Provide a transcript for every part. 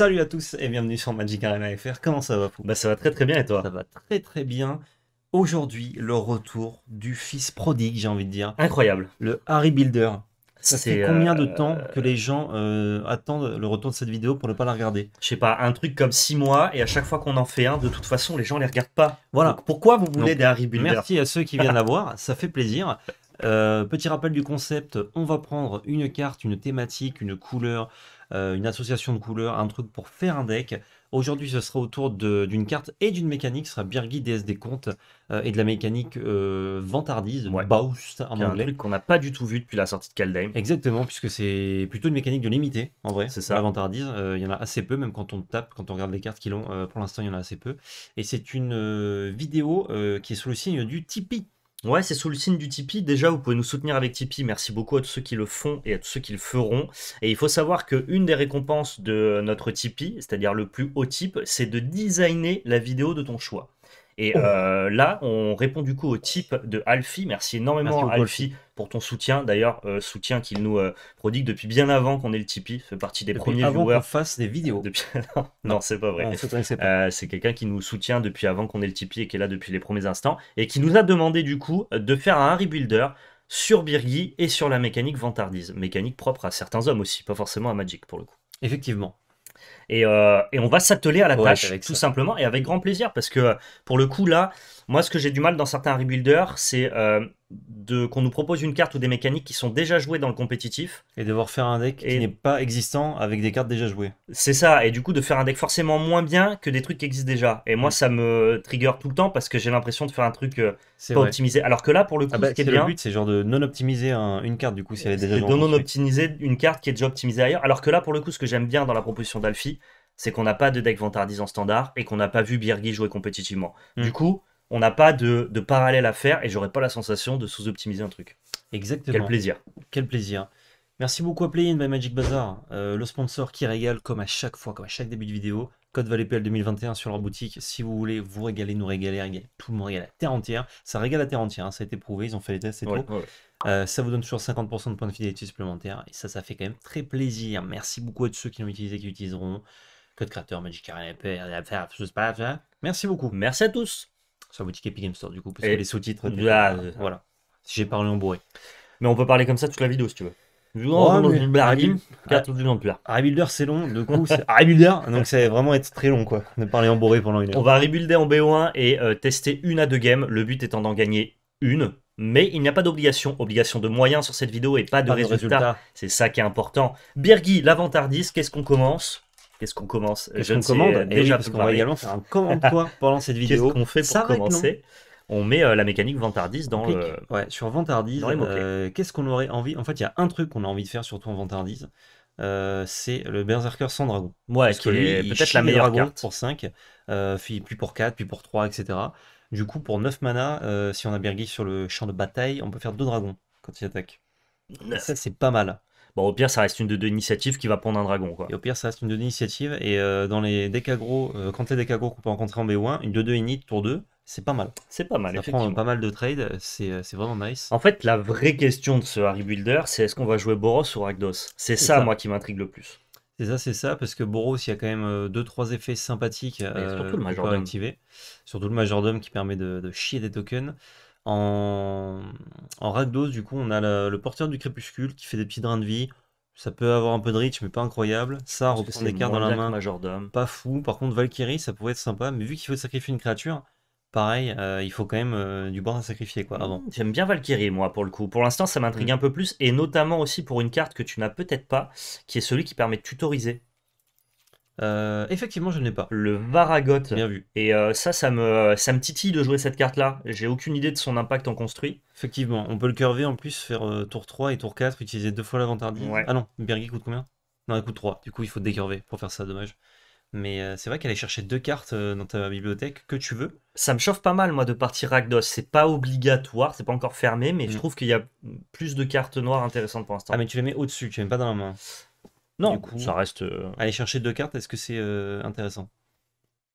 Salut à tous et bienvenue sur Magic Arena FR. Comment ça va Bah ça va très très bien et toi Ça va très très bien. Aujourd'hui, le retour du fils prodigue, j'ai envie de dire. Incroyable. Le Harry Builder. Ça fait combien de euh, temps que les gens euh, attendent le retour de cette vidéo pour ne pas la regarder Je sais pas, un truc comme 6 mois, et à chaque fois qu'on en fait un, de toute façon, les gens ne les regardent pas. Voilà. pourquoi vous voulez des Harry Builder Merci à ceux qui viennent la voir, ça fait plaisir. Euh, petit rappel du concept, on va prendre une carte, une thématique, une couleur, euh, une association de couleurs, un truc pour faire un deck. Aujourd'hui, ce sera autour d'une carte et d'une mécanique, ce sera Birgi DS des comptes, euh, et de la mécanique euh, Vantardise, Baust en anglais. Un truc qu'on n'a pas du tout vu depuis la sortie de Kaldheim. Exactement, puisque c'est plutôt une mécanique de limité, en vrai. C'est ça. La Vantardise, il y en a assez peu, même quand on tape, quand on regarde les cartes qui l'ont, pour l'instant, il y en a assez peu. Et c'est une vidéo qui est sous le signe du Tipeee. Ouais, c'est sous le signe du Tipeee. Déjà, vous pouvez nous soutenir avec Tipeee. Merci beaucoup à tous ceux qui le font et à tous ceux qui le feront. Et il faut savoir qu'une des récompenses de notre Tipeee, c'est-à-dire le plus haut type, c'est de designer la vidéo de ton choix. Et oh. euh, là, on répond du coup au type de Alfie. Merci énormément Alfie pour ton soutien. D'ailleurs, euh, soutien qu'il nous euh, prodigue depuis bien avant qu'on ait le Tipeee. Fait partie des premiers avant viewers. Qu'on fasse des vidéos. non, c'est pas vrai. c'est, quelqu'un qui nous soutient depuis avant qu'on ait le Tipeee et qui est là depuis les premiers instants et qui nous a demandé du coup de faire un Builder sur Birgi et sur la mécanique Vantardise, mécanique propre à certains hommes aussi, pas forcément à Magic pour le coup. Effectivement. Et, euh, et on va s'atteler à la tâche, tout simplement, et avec grand plaisir, parce que pour le coup, là, moi, ce que j'ai du mal dans certains rebuilders, c'est euh, qu'on nous propose une carte ou des mécaniques qui sont déjà jouées dans le compétitif. Et devoir faire un deck et... qui n'est pas existant avec des cartes déjà jouées. C'est ça, et du coup, de faire un deck forcément moins bien que des trucs qui existent déjà. Et moi, mm. ça me trigger tout le temps parce que j'ai l'impression de faire un truc euh, pas optimisé. Alors que là, pour le ah coup, bah, ce qui est, bien. Le but, c'est genre de non optimiser une carte, du coup, si elle est déjà De non optimiser une carte qui est déjà optimisée ailleurs. Alors que là, pour le coup, ce que j'aime bien dans la proposition d'Alfie, c'est qu'on n'a pas de deck Vantardis en standard et qu'on n'a pas vu Birgi jouer compétitivement. Hmm. Du coup, on n'a pas de, parallèle à faire et j'aurais pas la sensation de sous-optimiser un truc. Exactement. Quel plaisir. Quel plaisir. Merci beaucoup à Play-In by Magic Bazaar, euh, le sponsor qui régale comme à chaque fois, comme à chaque début de vidéo. Code ValetPL 2021 sur leur boutique. Si vous voulez vous régaler, nous régaler, tout le monde régale la terre entière. Ça régale la terre entière, hein, ça a été prouvé, ils ont fait les tests et tout. Euh, ça vous donne toujours 50% de points de fidélité supplémentaires et ça, ça fait quand même très plaisir. Merci beaucoup à tous ceux qui l'ont utilisé, et qui l'utiliseront. Code créateur, Magic Merci beaucoup. Merci à tous. Sur boutique Epic Game Store, du coup, Et les sous-titres. voilà. Euh, j'ai parlé en bourré. Mais on peut parler comme ça toute la vidéo si tu veux. Oh, ouais, Builder, Rebuilder, c'est long. Du coup, c'est Rebuilder, donc ça va vraiment être très long, quoi, de parler en bourré pendant une heure. On va rebuilder en BO1 et euh, tester une à deux games. Le but étant d'en gagner une, mais il n'y a pas d'obligation. Obligation de moyens sur cette vidéo et pas de, résultat. C'est ça qui est important. lavant l'avantardiste, qu'est-ce qu'on commence Qu'est-ce qu'on commence Qu'est-ce qu'on commande eh Déjà, parce qu'on va également faire un commande pendant cette vidéo. quest qu'on fait pour commencer on met euh, la mécanique Vantardise dans le... Ouais, sur Ventardis. Euh, qu'est-ce qu'on aurait envie... En fait, il y a un truc qu'on a envie de faire, surtout en Ventardise. Euh, c'est le Berserker sans dragon. Ouais, qui est peut-être la meilleure carte. pour 5, puis, pour 4, puis pour 3, etc. Du coup, pour 9 mana, si on a Birgit sur le champ de bataille, on peut faire 2 dragons quand il attaque. ça, c'est pas mal. Bon, bah, au pire, ça reste une de deux initiatives qui va prendre un dragon. Quoi. au pire, ça reste une de deux initiatives. Et euh, dans les décagros, euh, quand les décagros qu'on peut rencontrer en b 1 une 2-2 init, tour 2, c'est pas mal. C'est pas mal, ça prend pas mal de trade, euh, c'est vraiment nice. En fait, la vraie question de ce Harry Builder, c'est est-ce qu'on va jouer Boros ou Ragdos C'est ça, moi, qui m'intrigue le plus. C'est ça, c'est ça, parce que Boros, il y a quand même 2-3 euh, effets sympathiques à euh, surtout le Majordome. Surtout le Majordome qui permet de chier des tokens. En, en du coup, on a le, porteur du crépuscule qui fait des petits drains de vie. Ça peut avoir un peu de reach, mais pas incroyable. Ça, reprend des cartes dans la main, pas fou. Par contre, Valkyrie, ça pourrait être sympa, mais vu qu'il faut sacrifier une créature, pareil, euh, il faut quand même euh, du bord à sacrifier quoi mmh, J'aime bien Valkyrie moi pour le coup. Pour l'instant, ça m'intrigue mmh. un peu plus et notamment aussi pour une carte que tu n'as peut-être pas, qui est celui qui permet de tutoriser. Euh, effectivement, je ne pas. Le Varagoth. Bien vu. Et euh, ça, ça me, ça me titille de jouer cette carte-là. J'ai aucune idée de son impact en construit. Effectivement, on peut le curver en plus, faire euh, tour 3 et tour 4, utiliser deux fois lavant Ouais. Ah non, Birgit coûte combien Non, elle coûte 3. Du coup, il faut décurver pour faire ça, dommage. Mais c'est vrai qu'aller chercher deux cartes dans ta bibliothèque que tu veux. Ça me chauffe pas mal, moi, de partir ragdos C'est pas obligatoire, c'est pas encore fermé, mais je mm. trouve qu'il y a plus de cartes noires intéressantes pour l'instant. Ah, mais tu les mets au-dessus, tu les mets pas dans la main. Non, ça reste. Euh, aller chercher deux cartes, est-ce que c'est euh, intéressant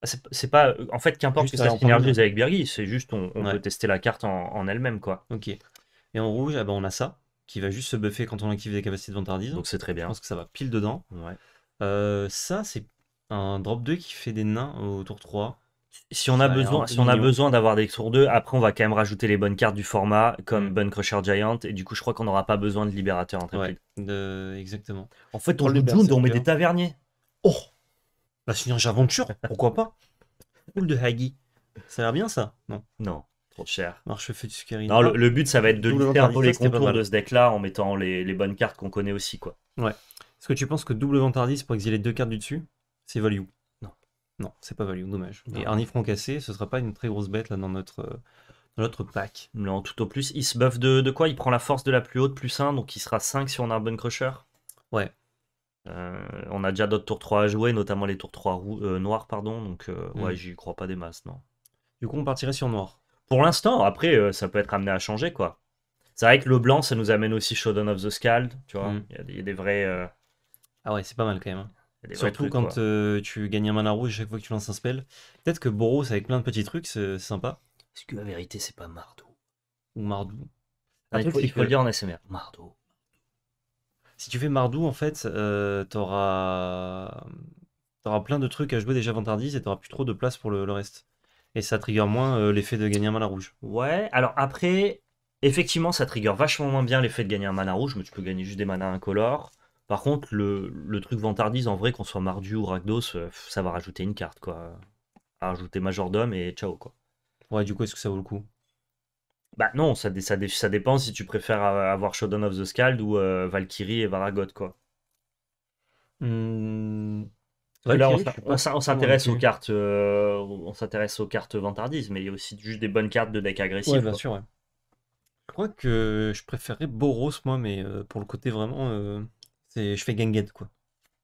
ah, c'est pas en fait qu'importe que ça synergise avec Birgi, c'est juste on, peut tester la carte en, elle-même quoi. Ok. Et en rouge, ah ben on a ça qui va juste se buffer quand on active des capacités de vantardise. Donc c'est très bien. Je pense que ça va pile dedans. Ouais. Euh, ça c'est un drop 2 qui fait des nains au tour 3. Si on a besoin, si on a besoin d'avoir des tours 2, après on va quand même rajouter les bonnes cartes du format comme mm. Bun Crusher Giant et du coup je crois qu'on n'aura pas besoin de libérateur en train de... Exactement. En fait, on le June, on met des taverniers. Oh, la Seigneur J'aventure, pourquoi pas Cool de Haggy Ça a l'air bien ça Non. Non. Trop cher. Marche du Non, le, but, ça va être de lutter les contours de ce deck-là en mettant les, bonnes cartes qu'on connaît aussi, quoi. Ouais. Est-ce que tu penses que double Ventardis pour exiler deux cartes du dessus, c'est value non, c'est pas value, dommage. Non. Et Arnifron cassé, ce sera pas une très grosse bête là dans notre euh, dans notre pack. Non, tout au plus, il se buff de, de quoi Il prend la force de la plus haute plus 1, donc il sera 5 si on a un bon crusher. Ouais. Euh, on a déjà d'autres tours 3 à jouer, notamment les tours 3 euh, noirs, pardon, donc euh, mm. ouais, j'y crois pas des masses, non. Du coup, on partirait sur noir. Pour l'instant, après, ça peut être amené à changer, quoi. C'est vrai que le blanc, ça nous amène aussi Shadow of the Scald, tu vois. Mm. Il y, a des vrais. Ah ouais, c'est pas mal quand même. Hein. Surtout quand euh, tu gagnes un mana rouge chaque fois que tu lances un spell. Peut-être que Boros avec plein de petits trucs, c'est sympa. Est-ce que la vérité, c'est pas Mardou Ou Mardou un truc, il faut le en SMR. Mardou. Si tu fais Mardou, en fait, euh, t'auras auras plein de trucs à jouer déjà avant Tardis et t'auras plus trop de place pour le, reste. Et ça trigger moins euh, l'effet de gagner un mana rouge. Ouais, alors après, effectivement, ça trigger vachement moins bien l'effet de gagner un mana rouge, mais tu peux gagner juste des manas incolores. Par contre, le, truc vantardise, en vrai, qu'on soit Mardu ou Ragdos, euh, ça va rajouter une carte, quoi. Ajouter rajouter Majordome et ciao, quoi. Ouais, du coup, est-ce que ça vaut le coup Bah non, ça, dépend si tu préfères euh, avoir Shodan of the Scald ou euh, Valkyrie et Varagoth, quoi. Mmh. Là, on s'intéresse aux cartes, on s'intéresse aux cartes mais il y a aussi juste des bonnes cartes de deck agressif. Ouais, bien sûr. Ouais. Je crois que je préférais Boros moi, mais pour le côté vraiment je fais Ganget, quoi.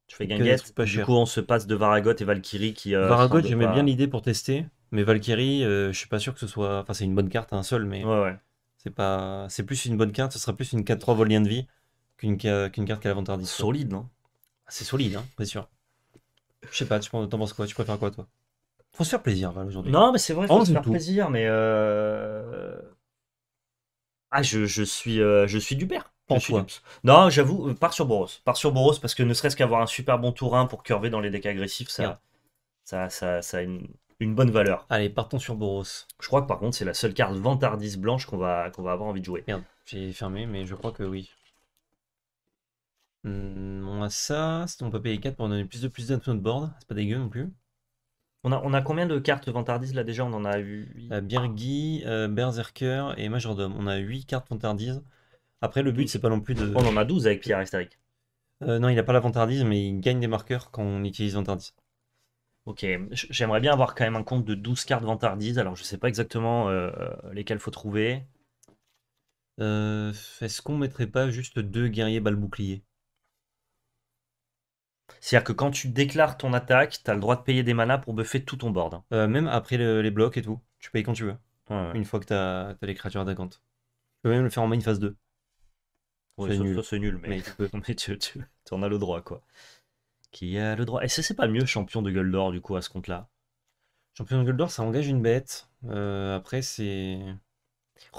Je fais Ganget. du coup, on se passe de Varagot et Valkyrie qui. Euh, Varagot, j'aimais bien l'idée pour tester, mais Valkyrie, euh, je suis pas sûr que ce soit. Enfin, c'est une bonne carte, un hein, seul, mais. Ouais, C'est pas. C'est plus une bonne carte, ce sera plus une 4-3 vol de vie qu'une qu'une carte qui a l'avantage Solide, non ah, C'est solide, hein, c'est sûr. Je sais pas, tu penses quoi Tu préfères quoi, toi Faut se faire plaisir, Val, aujourd'hui. Non, mais c'est vrai, faut se faire plaisir, mais. Euh, ah, je, suis, je suis du père. Non, j'avoue, euh, pars sur Boros. Pars sur Boros parce que ne serait-ce qu'avoir un super bon tour 1 pour curver dans les decks agressifs, ça, ça, ça, ça, a une, bonne valeur. Allez, partons sur Boros. Je crois que par contre, c'est la seule carte vantardise blanche qu'on va, qu'on va avoir envie de jouer. Merde, j'ai fermé, mais je crois que oui. Hmm, on a ça, on peut payer 4 pour donner plus de plus de notre board, c'est pas dégueu non plus. On a, on a combien de cartes Ventardis là déjà On en a eu. 8... Birgi, euh, Berserker et Majordome. On a 8 cartes Ventardis. Après, le but, c'est pas non plus de. On en a 12 avec Pierre Astéric. Euh, non, il n'a pas la vantardise, mais il gagne des marqueurs quand on utilise vantardise. Ok, j'aimerais bien avoir quand même un compte de 12 cartes vantardise. Alors, je sais pas exactement euh, euh lesquelles faut trouver. Euh, est-ce qu'on mettrait pas juste deux guerriers balles boucliers C'est-à-dire que quand tu déclares ton attaque, tu as le droit de payer des manas pour buffer tout ton board. Euh, même après les blocs et tout, tu payes quand tu veux. Une fois que tu as, les créatures attaquantes. Tu peux même le faire en main phase 2. Ouais, c'est nul. mais, tu, en as le droit, quoi. Qui a le droit. Et c'est pas mieux champion de gueule du coup, à ce compte-là Champion de gueule ça engage une bête. Euh, après, c'est.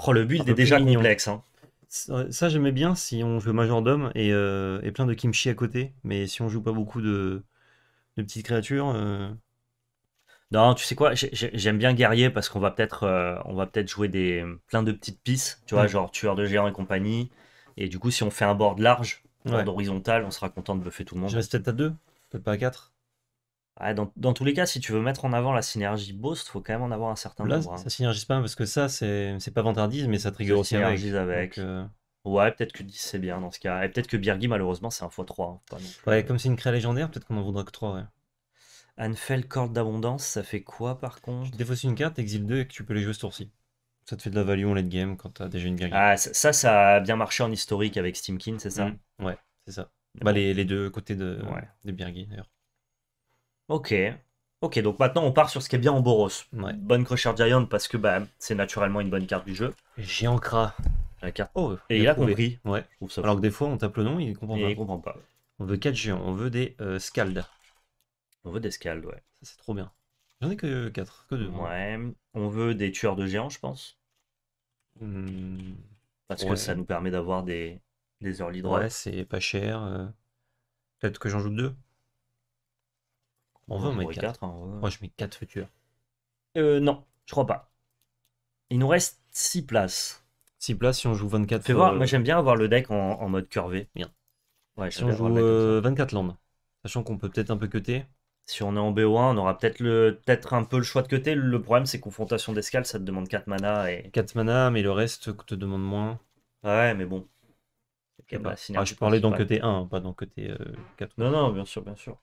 Oh, le but est déjà complexe. Hein. Ça, j'aimais bien si on joue majordome et, euh, et, plein de kimchi à côté. Mais si on joue pas beaucoup de, petites créatures. Euh, non, tu sais quoi, j'aime bien guerrier parce qu'on va peut-être on va peut être jouer des, plein de petites pistes. Tu vois, genre tueur de géants et compagnie. Et du coup, si on fait un board large, un board horizontal, on sera content de buffer tout le monde. Je reste peut-être à 2, peut-être pas à 4. Ah, dans, tous les cas, si tu veux mettre en avant la synergie il faut quand même en avoir un certain nombre. Ça hein. Ça synergise pas parce que ça, c'est pas vantardise, mais ça trigger aussi synergise avec. Euh, ouais, peut-être que 10 c'est bien dans ce cas. Et peut-être que Birgi, malheureusement, c'est un x3. Hein, comme c'est une créa légendaire, peut-être qu'on en voudra que 3. Ouais. Anfel, corde d'abondance, ça fait quoi par contre Tu défausses une carte, exil 2 et que tu peux les jouer ce tour ça te fait de la value en late game quand t'as déjà une guerre. Ah, ça, ça a bien marché en historique avec Steamkin, c'est ça mmh. Ouais, c'est ça. Bah, les, les, deux côtés de, des d'ailleurs. Ok. Ok, donc maintenant on part sur ce qui est bien en Boros. Bonne Crusher Giant parce que bah, c'est naturellement une bonne carte du jeu. Géant La carte. Oh, et il a compris. Ouais. Alors que des fois on tape le nom, il comprend pas. Il comprend pas. On veut 4 géants, on veut des euh, On veut des Scalds, ouais. Ça c'est trop bien. J'en ai que 4, que 2. Ouais, on veut des tueurs de géants, je pense. Hmm, Parce que ça nous permet d'avoir des, des early droits. Ouais, c'est pas cher. Euh. Peut-être que j'en joue 2. On veut mettre 4. Hein, moi, je mets 4 futurs. Euh, non, je crois pas. Il nous reste 6 places. 6 places si on joue 24. Fais voir, euh, moi j'aime bien avoir le deck en, mode curvé. Bien. Ouais, si on joue 24 euh, landes, sachant qu'on peut peut-être un peu cuter, si on est en BO1, on aura peut-être le peut-être un peu le choix de côté. Le problème, c'est confrontation d'escale, ça te demande 4 mana. Et... 4 mana, mais le reste te demande moins. Ah ouais, mais bon. Bah, ah, je parlais donc côté 1, pas dans côté euh, 4. Non, non, bien sûr, bien sûr.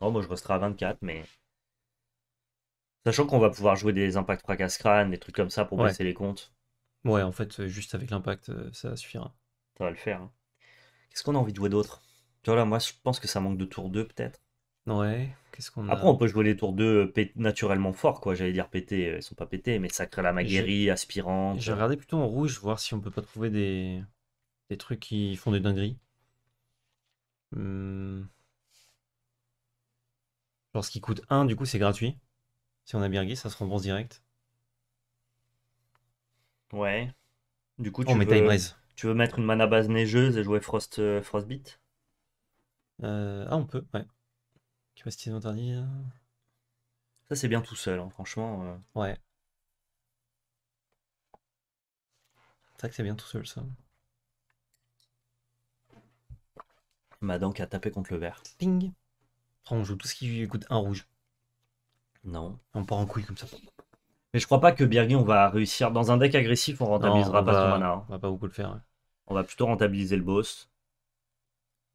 Oh, moi, je resterai à 24, mais. Sachant qu'on va pouvoir jouer des impacts fracas crâne, des trucs comme ça pour passer les comptes. Ouais, en fait, juste avec l'impact, euh, ça suffira. Ça va le faire. Hein. Qu'est-ce qu'on a envie de jouer d'autre Tu vois, là, moi, je pense que ça manque de tour 2, peut-être. Ouais. Qu'est-ce qu'on a Après, on peut jouer les tours 2 euh, naturellement fort, quoi. J'allais dire pété, euh, ils sont pas pétés, mais sacré la maguerie aspirant je vais regarder plutôt en rouge, voir si on peut pas trouver des, trucs qui font des dingueries. Hmm. Genre ce qui coûte 1, du coup c'est gratuit. Si on a Birgit, ça se rembourse direct. Ouais. Du coup, oh, tu, veux... tu veux mettre une mana base neigeuse et jouer Frost... Euh, Frostbeat Ah, on peut, ouais. Capacité interdit Ça, c'est bien tout seul, hein, franchement. Euh. Ouais. C'est vrai que c'est bien tout seul, ça. Madan qui a tapé contre le vert. Ping. on joue tout ce qui coûte un rouge. Non. On part en couille comme ça. Mais je crois pas que Birgit, on va réussir. Dans un deck agressif, on rentabilisera pas va- hein. On va pas beaucoup le faire. On va plutôt rentabiliser le boss.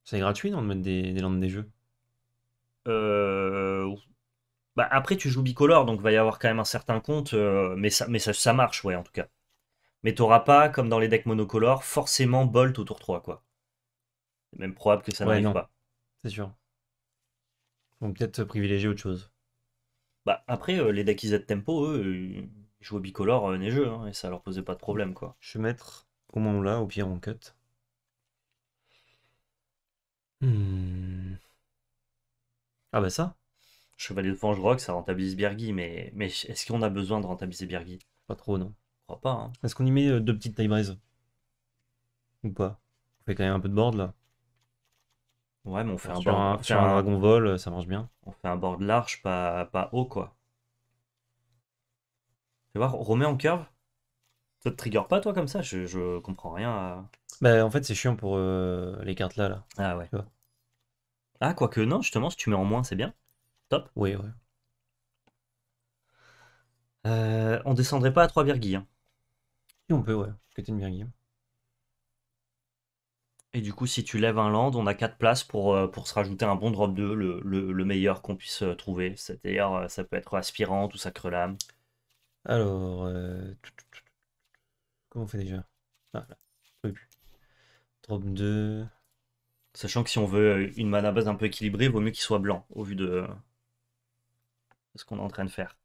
C'est gratuit, non, de mettre des, des landes des jeux euh, bah, après, tu joues bicolore, donc va y avoir quand même un certain compte, euh, mais, ça, mais ça, marche, ouais, en tout cas. Mais t'auras pas, comme dans les decks monocolores, forcément Bolt au tour 3, quoi. C'est même probable que ça n'arrive pas. C'est sûr. donc peut-être privilégier autre chose. Bah, après, euh, les decks IZ Tempo, eux, ils jouent bicolore neigeux, hein, et ça leur posait pas de problème, quoi. Je vais mettre au moins là, au pire, on cut. Hmm. Ah bah ça Chevalier de Rock, ça rentabilise Birgi, mais, mais est-ce qu'on a besoin de rentabiliser Birgi Pas trop, non. Je crois pas. Hein. Est-ce qu'on y met euh, deux petites time Ou pas On fait quand même un peu de board là. Ouais, mais on fait, un, board, un, dragon vol, euh, ça marche bien. On fait un board large, pas, haut quoi. Tu voir, remet en curve Ça te trigger pas toi comme ça je, comprends rien Bah en fait c'est chiant pour euh, les cartes là là. Ah ouais. Ah, quoique, non, justement, si tu mets en moins, c'est bien. Top. Oui, oui. Euh, on descendrait pas à 3 virgules. Hein. on peut, ouais, côté une virgule. Et du coup, si tu lèves un land, on a 4 places pour, euh, pour se rajouter un bon drop 2, le, le, meilleur qu'on puisse euh, trouver. cest à ça peut être aspirante ou sacre lame. Alors, comment on fait déjà ah, drop 2. Sachant que si on veut une mana base un peu équilibrée, il vaut mieux qu'il soit blanc, au vu de, ce qu'on est en train de faire.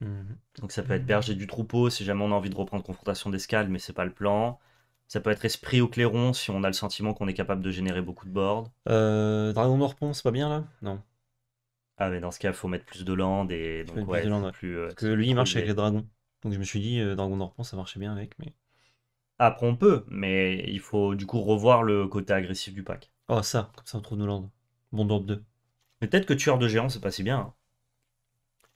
Mhm. Donc ça peut être berger du troupeau si jamais on a envie de reprendre confrontation d'escale, mais c'est pas le plan. Ça peut être esprit au clairon si on a le sentiment qu'on est capable de générer beaucoup de board. Euh, Dragon Morpon, c'est pas bien là Non. Ah mais dans ce cas, il faut mettre plus de land et donc ouais, euh, Parce que lui il marche avec les dragons. Donc je me suis dit euh, Dragon Morpon ça marchait bien avec mais après, on peut, mais il faut du coup revoir le côté agressif du pack. Oh, ça, comme ça, on trouve nos landes. Bon drop 2. Mais peut-être que tueur de géant, c'est pas si bien. Hein.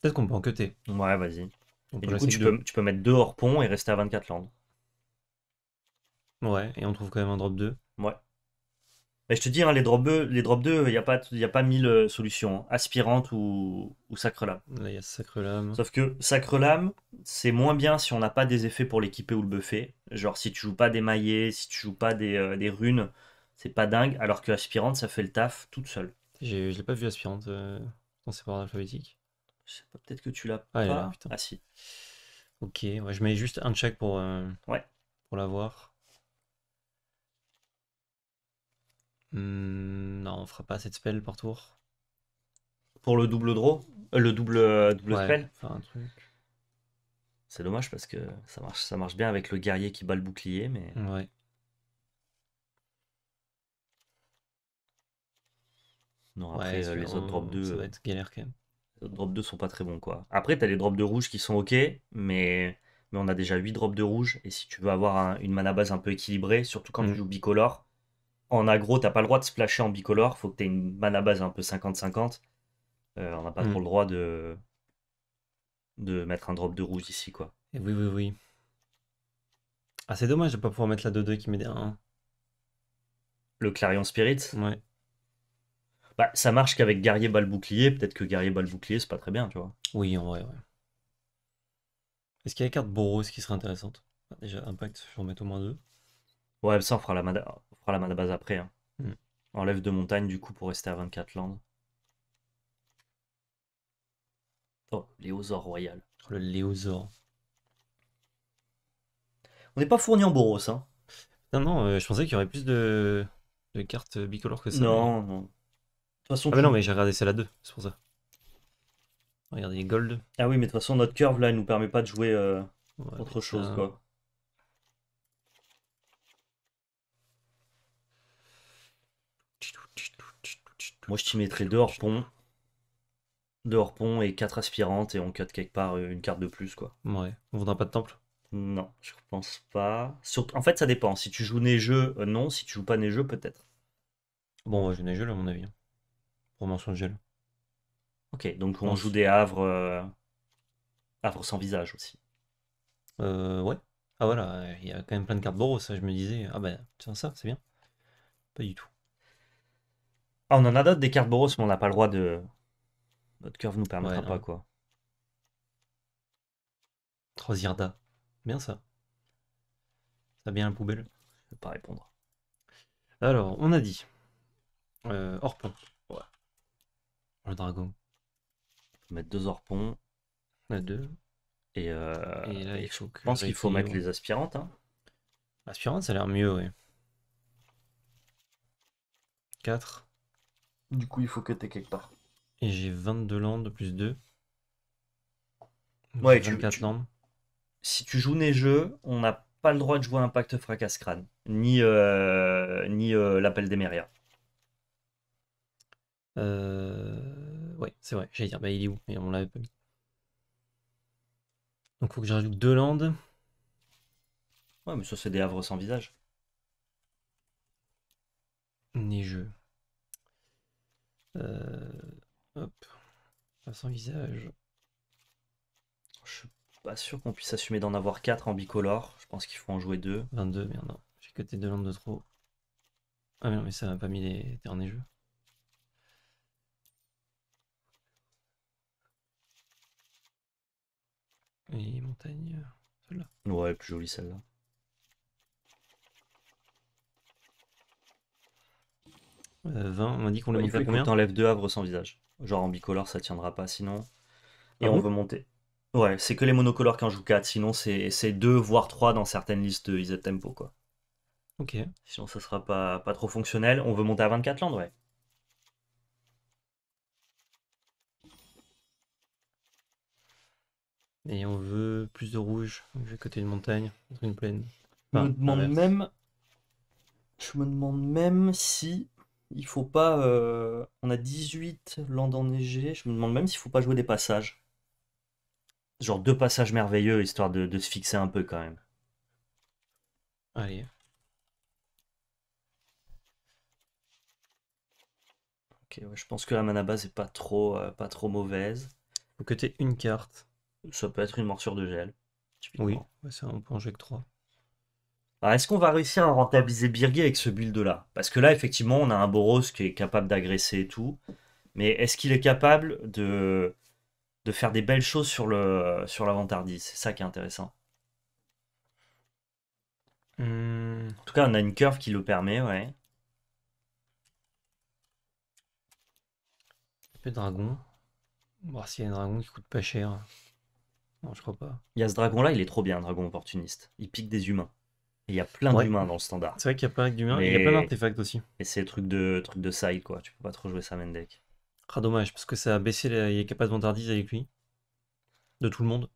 Peut-être qu'on peut en enquêter. Ouais, vas-y. du coup, tu peux, mettre deux hors pont et rester à 24 landes. Ouais, et on trouve quand même un drop 2. Ouais je te dis, hein, les drop 2, les il n'y a pas, a pas mille euh, solutions, hein. aspirante ou, ou sacre lame. il y a sacre lame. Sauf que sacre lame, c'est moins bien si on n'a pas des effets pour l'équiper ou le buffer. Genre si tu joues pas des maillets, si tu joues pas des, euh, des runes, c'est pas dingue. Alors que aspirante, ça fait le taf toute seule. Je l'ai pas vu aspirante euh, dans ses alphabétiques. Je sais pas, peut-être que tu l'as ah, pas. ah si. Ok, je mets juste un check pour. Euh, ouais. Pour l'avoir. Hmm, non, on fera pas assez de spells par tour. Pour le double draw euh, Le double, euh, spell un truc. C'est dommage parce que ça marche, ça marche bien avec le guerrier qui bat le bouclier, mais. Ouais. Non, après, euh, les autres drop 2. Ça galère quand même. Les autres drop 2 sont pas très bons, quoi. Après, t'as les drops de rouge qui sont ok, mais, mais on a déjà 8 drops de rouge, et si tu veux avoir une mana base un peu équilibrée, surtout quand tu mm. joues bicolore en agro, t'as pas le droit de splasher en bicolore, faut que t'aies une mana base un peu 50-50. Euh, on n'a pas trop mm. le droit de... de mettre un drop de rouge ici, quoi. Et oui, oui, oui. Ah, c'est dommage de pas pouvoir mettre la 2-2 qui met des Le Clarion Spirit Ouais. Bah, ça marche qu'avec Guerrier Bal Bouclier, peut-être que Guerrier Bal Bouclier, c'est pas très bien, tu vois. Oui, en vrai, ouais. Est-ce qu'il y a la carte Boros qui serait intéressante Déjà, Impact, je vais en mettre au moins deux. Ouais, ça, on fera la mana la main de base après. Hein. Hmm. Enlève de montagne du coup pour rester à 24 landes. Oh, royal. Oh, le Léosaur. On n'est pas fourni en Boros, hein. Non, non, euh, je pensais qu'il y aurait plus de... cartes euh, bicolores que ça. Non, non. De toute façon, ah, mais non, mais j'ai regardé celle à deux c'est pour ça. Regardez, gold. Ah oui, mais de toute façon, notre curve là, elle nous permet pas de jouer euh, autre chose, quoi. Moi, je t'y mettrais deux hors-pont. Deux hors-pont et quatre aspirantes et on cut quelque part euh, une carte de plus, quoi. Ouais. On voudra pas de temple Non, je pense pas. en fait, ça dépend. Si tu joues neigeux, euh, non. Si tu joues pas neigeux, peut-être. Bon, on va jouer neigeux, à mon avis. Hein. Pour mention de gel. Ok, donc on, joue des havres. Euh, havres sans visage aussi. Euh, ouais. Ah voilà, il y a quand même plein de cartes boros, je me disais. Ah ben, tiens, ça, c'est bien. Pas du tout. Ah, on en a d'autres des cartes Boros, mais on n'a pas le droit de. Notre curve nous permettra pas, quoi. Trois irda. Bien ça. Ça bien la poubelle. Je vais pas répondre. Alors, on a dit. Euh, Orpon. Ouais. Le dragon. mettre deux Orpons. On a deux. Et, euh, et là, il faut que je pense qu'il faut mettre les aspirantes. Hein. Aspirantes, ça a l'air mieux, oui. 4. Du coup, il faut que t'aies quelque part. Et j'ai 22 landes plus 2. Ouais, 24 tu, landes. Si tu joues jeux, on n'a pas le droit de jouer Impact fracas crâne ni, euh, ni euh, l'appel des Mérias. Euh, ouais, c'est vrai, j'allais dire, bah il est où Mais on l'avait pas mis. Donc faut que j'ajoute rajoute deux landes. Ouais, mais ça c'est des havres sans visage. Euh, hop, sans visage. Je suis pas sûr qu'on puisse assumer d'en avoir 4 en bicolore. Je pense qu'il faut en jouer 2. 22, merde, non. J'ai que tes deux lampes de trop. Ah, mais non, mais ça m'a pas mis les derniers jeux. Et montagne, euh, celle-là. Ouais, plus jolie celle-là. 20, euh, on m'a dit qu'on ouais, les T'enlèves deux havres sans visage. Genre en bicolore, ça tiendra pas sinon. Et ah on veut monter. Ouais, c'est que les monocolores qui en jouent 4. Sinon, c'est 2 voire 3 dans certaines listes de IZ Tempo. Quoi. Ok. Sinon, ça sera pas, pas trop fonctionnel. On veut monter à 24 landes, ouais. Et on veut plus de rouge vais côté une montagne, une plaine. je, me demande même, je me demande même si il faut pas. Euh, on a 18 landes enneigées. Je me demande même s'il faut pas jouer des passages. Genre deux passages merveilleux, histoire de, se fixer un peu quand même. Allez. Ok, ouais, je pense que la mana base est pas trop, euh, pas trop mauvaise. Faut que t'aies une carte. Ça peut être une morsure de gel. Oui, c'est un point g 3. Alors, est-ce qu'on va réussir à rentabiliser Birgit avec ce build-là Parce que là, effectivement, on a un Boros qui est capable d'agresser et tout. Mais est-ce qu'il est capable de, de faire des belles choses sur le sur C'est ça qui est intéressant. Hmm. En tout cas, on a une curve qui le permet, ouais. de dragon. Voir s'il y a un dragon qui coûte pas cher. Non, je crois pas. Il y a ce dragon-là, il est trop bien, un dragon opportuniste. Il pique des humains. Il y a plein d'humains dans le standard. C'est vrai qu'il y a plein d'humains. Il y a plein d'artefacts aussi. Et c'est le truc de, de side, quoi. Tu peux pas trop jouer ça main deck. Ah, dommage, parce que ça a baissé les, capacités bandardise avec lui. De tout le monde.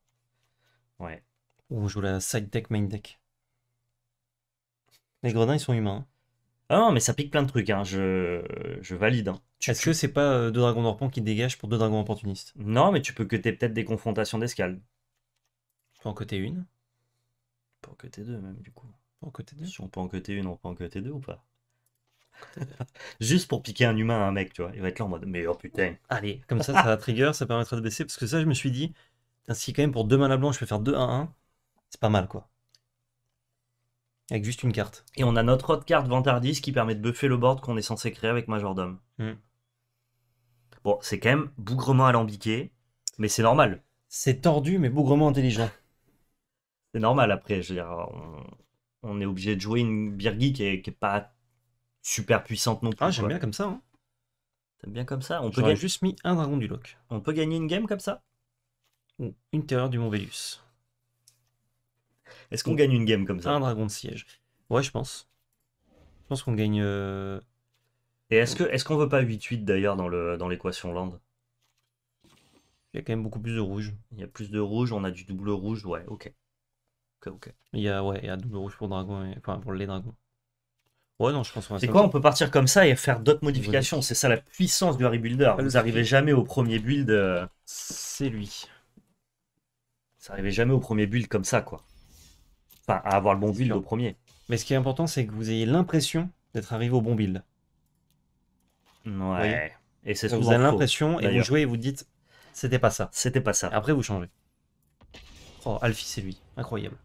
Ouais. On joue la side deck, main deck. Les grenins, ils sont humains. Hein. Ah non, mais ça pique plein de trucs, hein. je... valide. Hein. Est-ce que c'est pas euh, deux dragons d'orpan qui dégagent pour deux dragons opportunistes Non, mais tu peux que t'aies peut-être des confrontations d'escalade. Tu peux en côté une Pour côté deux, même, du coup côté Si on peut en côté une, on peut en côté deux ou pas Juste pour piquer un humain à un mec, tu vois. Il va être là en mode, mais oh putain. Allez, comme ça, ça va trigger, ça permettra de baisser. Parce que ça, je me suis dit, si quand même pour deux mains à blanc, je peux faire 2-1-1, c'est pas mal quoi. Avec juste une carte. Et on a notre autre carte Vantardis, qui permet de buffer le board qu'on est censé créer avec Majordome. Hmm. Bon, c'est quand même bougrement alambiqué, mais c'est normal. C'est tordu, mais bougrement intelligent. C'est normal après, je veux dire, on on est obligé de jouer une Birgi qui est, pas super puissante non plus. Ah, j'aime bien comme ça. Hein. bien comme ça On peut juste mis un dragon du lock. On peut gagner une game comme ça Ou une terreur du Mont Vélus. Est-ce qu'on gagne une game comme ça Un dragon de siège. Ouais, je pense. Je pense qu'on gagne. Euh, et est-ce qu'on est qu'on veut pas 8-8 d'ailleurs dans l'équation dans land Il y a quand même beaucoup plus de rouge. Il y a plus de rouge, on a du double rouge, ouais, ok. Il y a, ouais, il double rouge pour dragon, les dragons. Ouais, non, je pense C'est quoi On peut partir comme ça et faire d'autres modifications. C'est ça la puissance du Harry Builder. Ah, vous n'arrivez jamais au premier build. Euh, c'est lui. Ça arrivait jamais au premier build comme ça, quoi. Enfin, à avoir le bon build au premier. Mais ce qui est important, c'est que vous ayez l'impression d'être arrivé au bon build. Ouais. Et c'est Vous avez l'impression et vous jouez et vous dites, c'était pas ça. C'était pas ça. Après, vous changez. Oh, Alfie, c'est lui. Incroyable.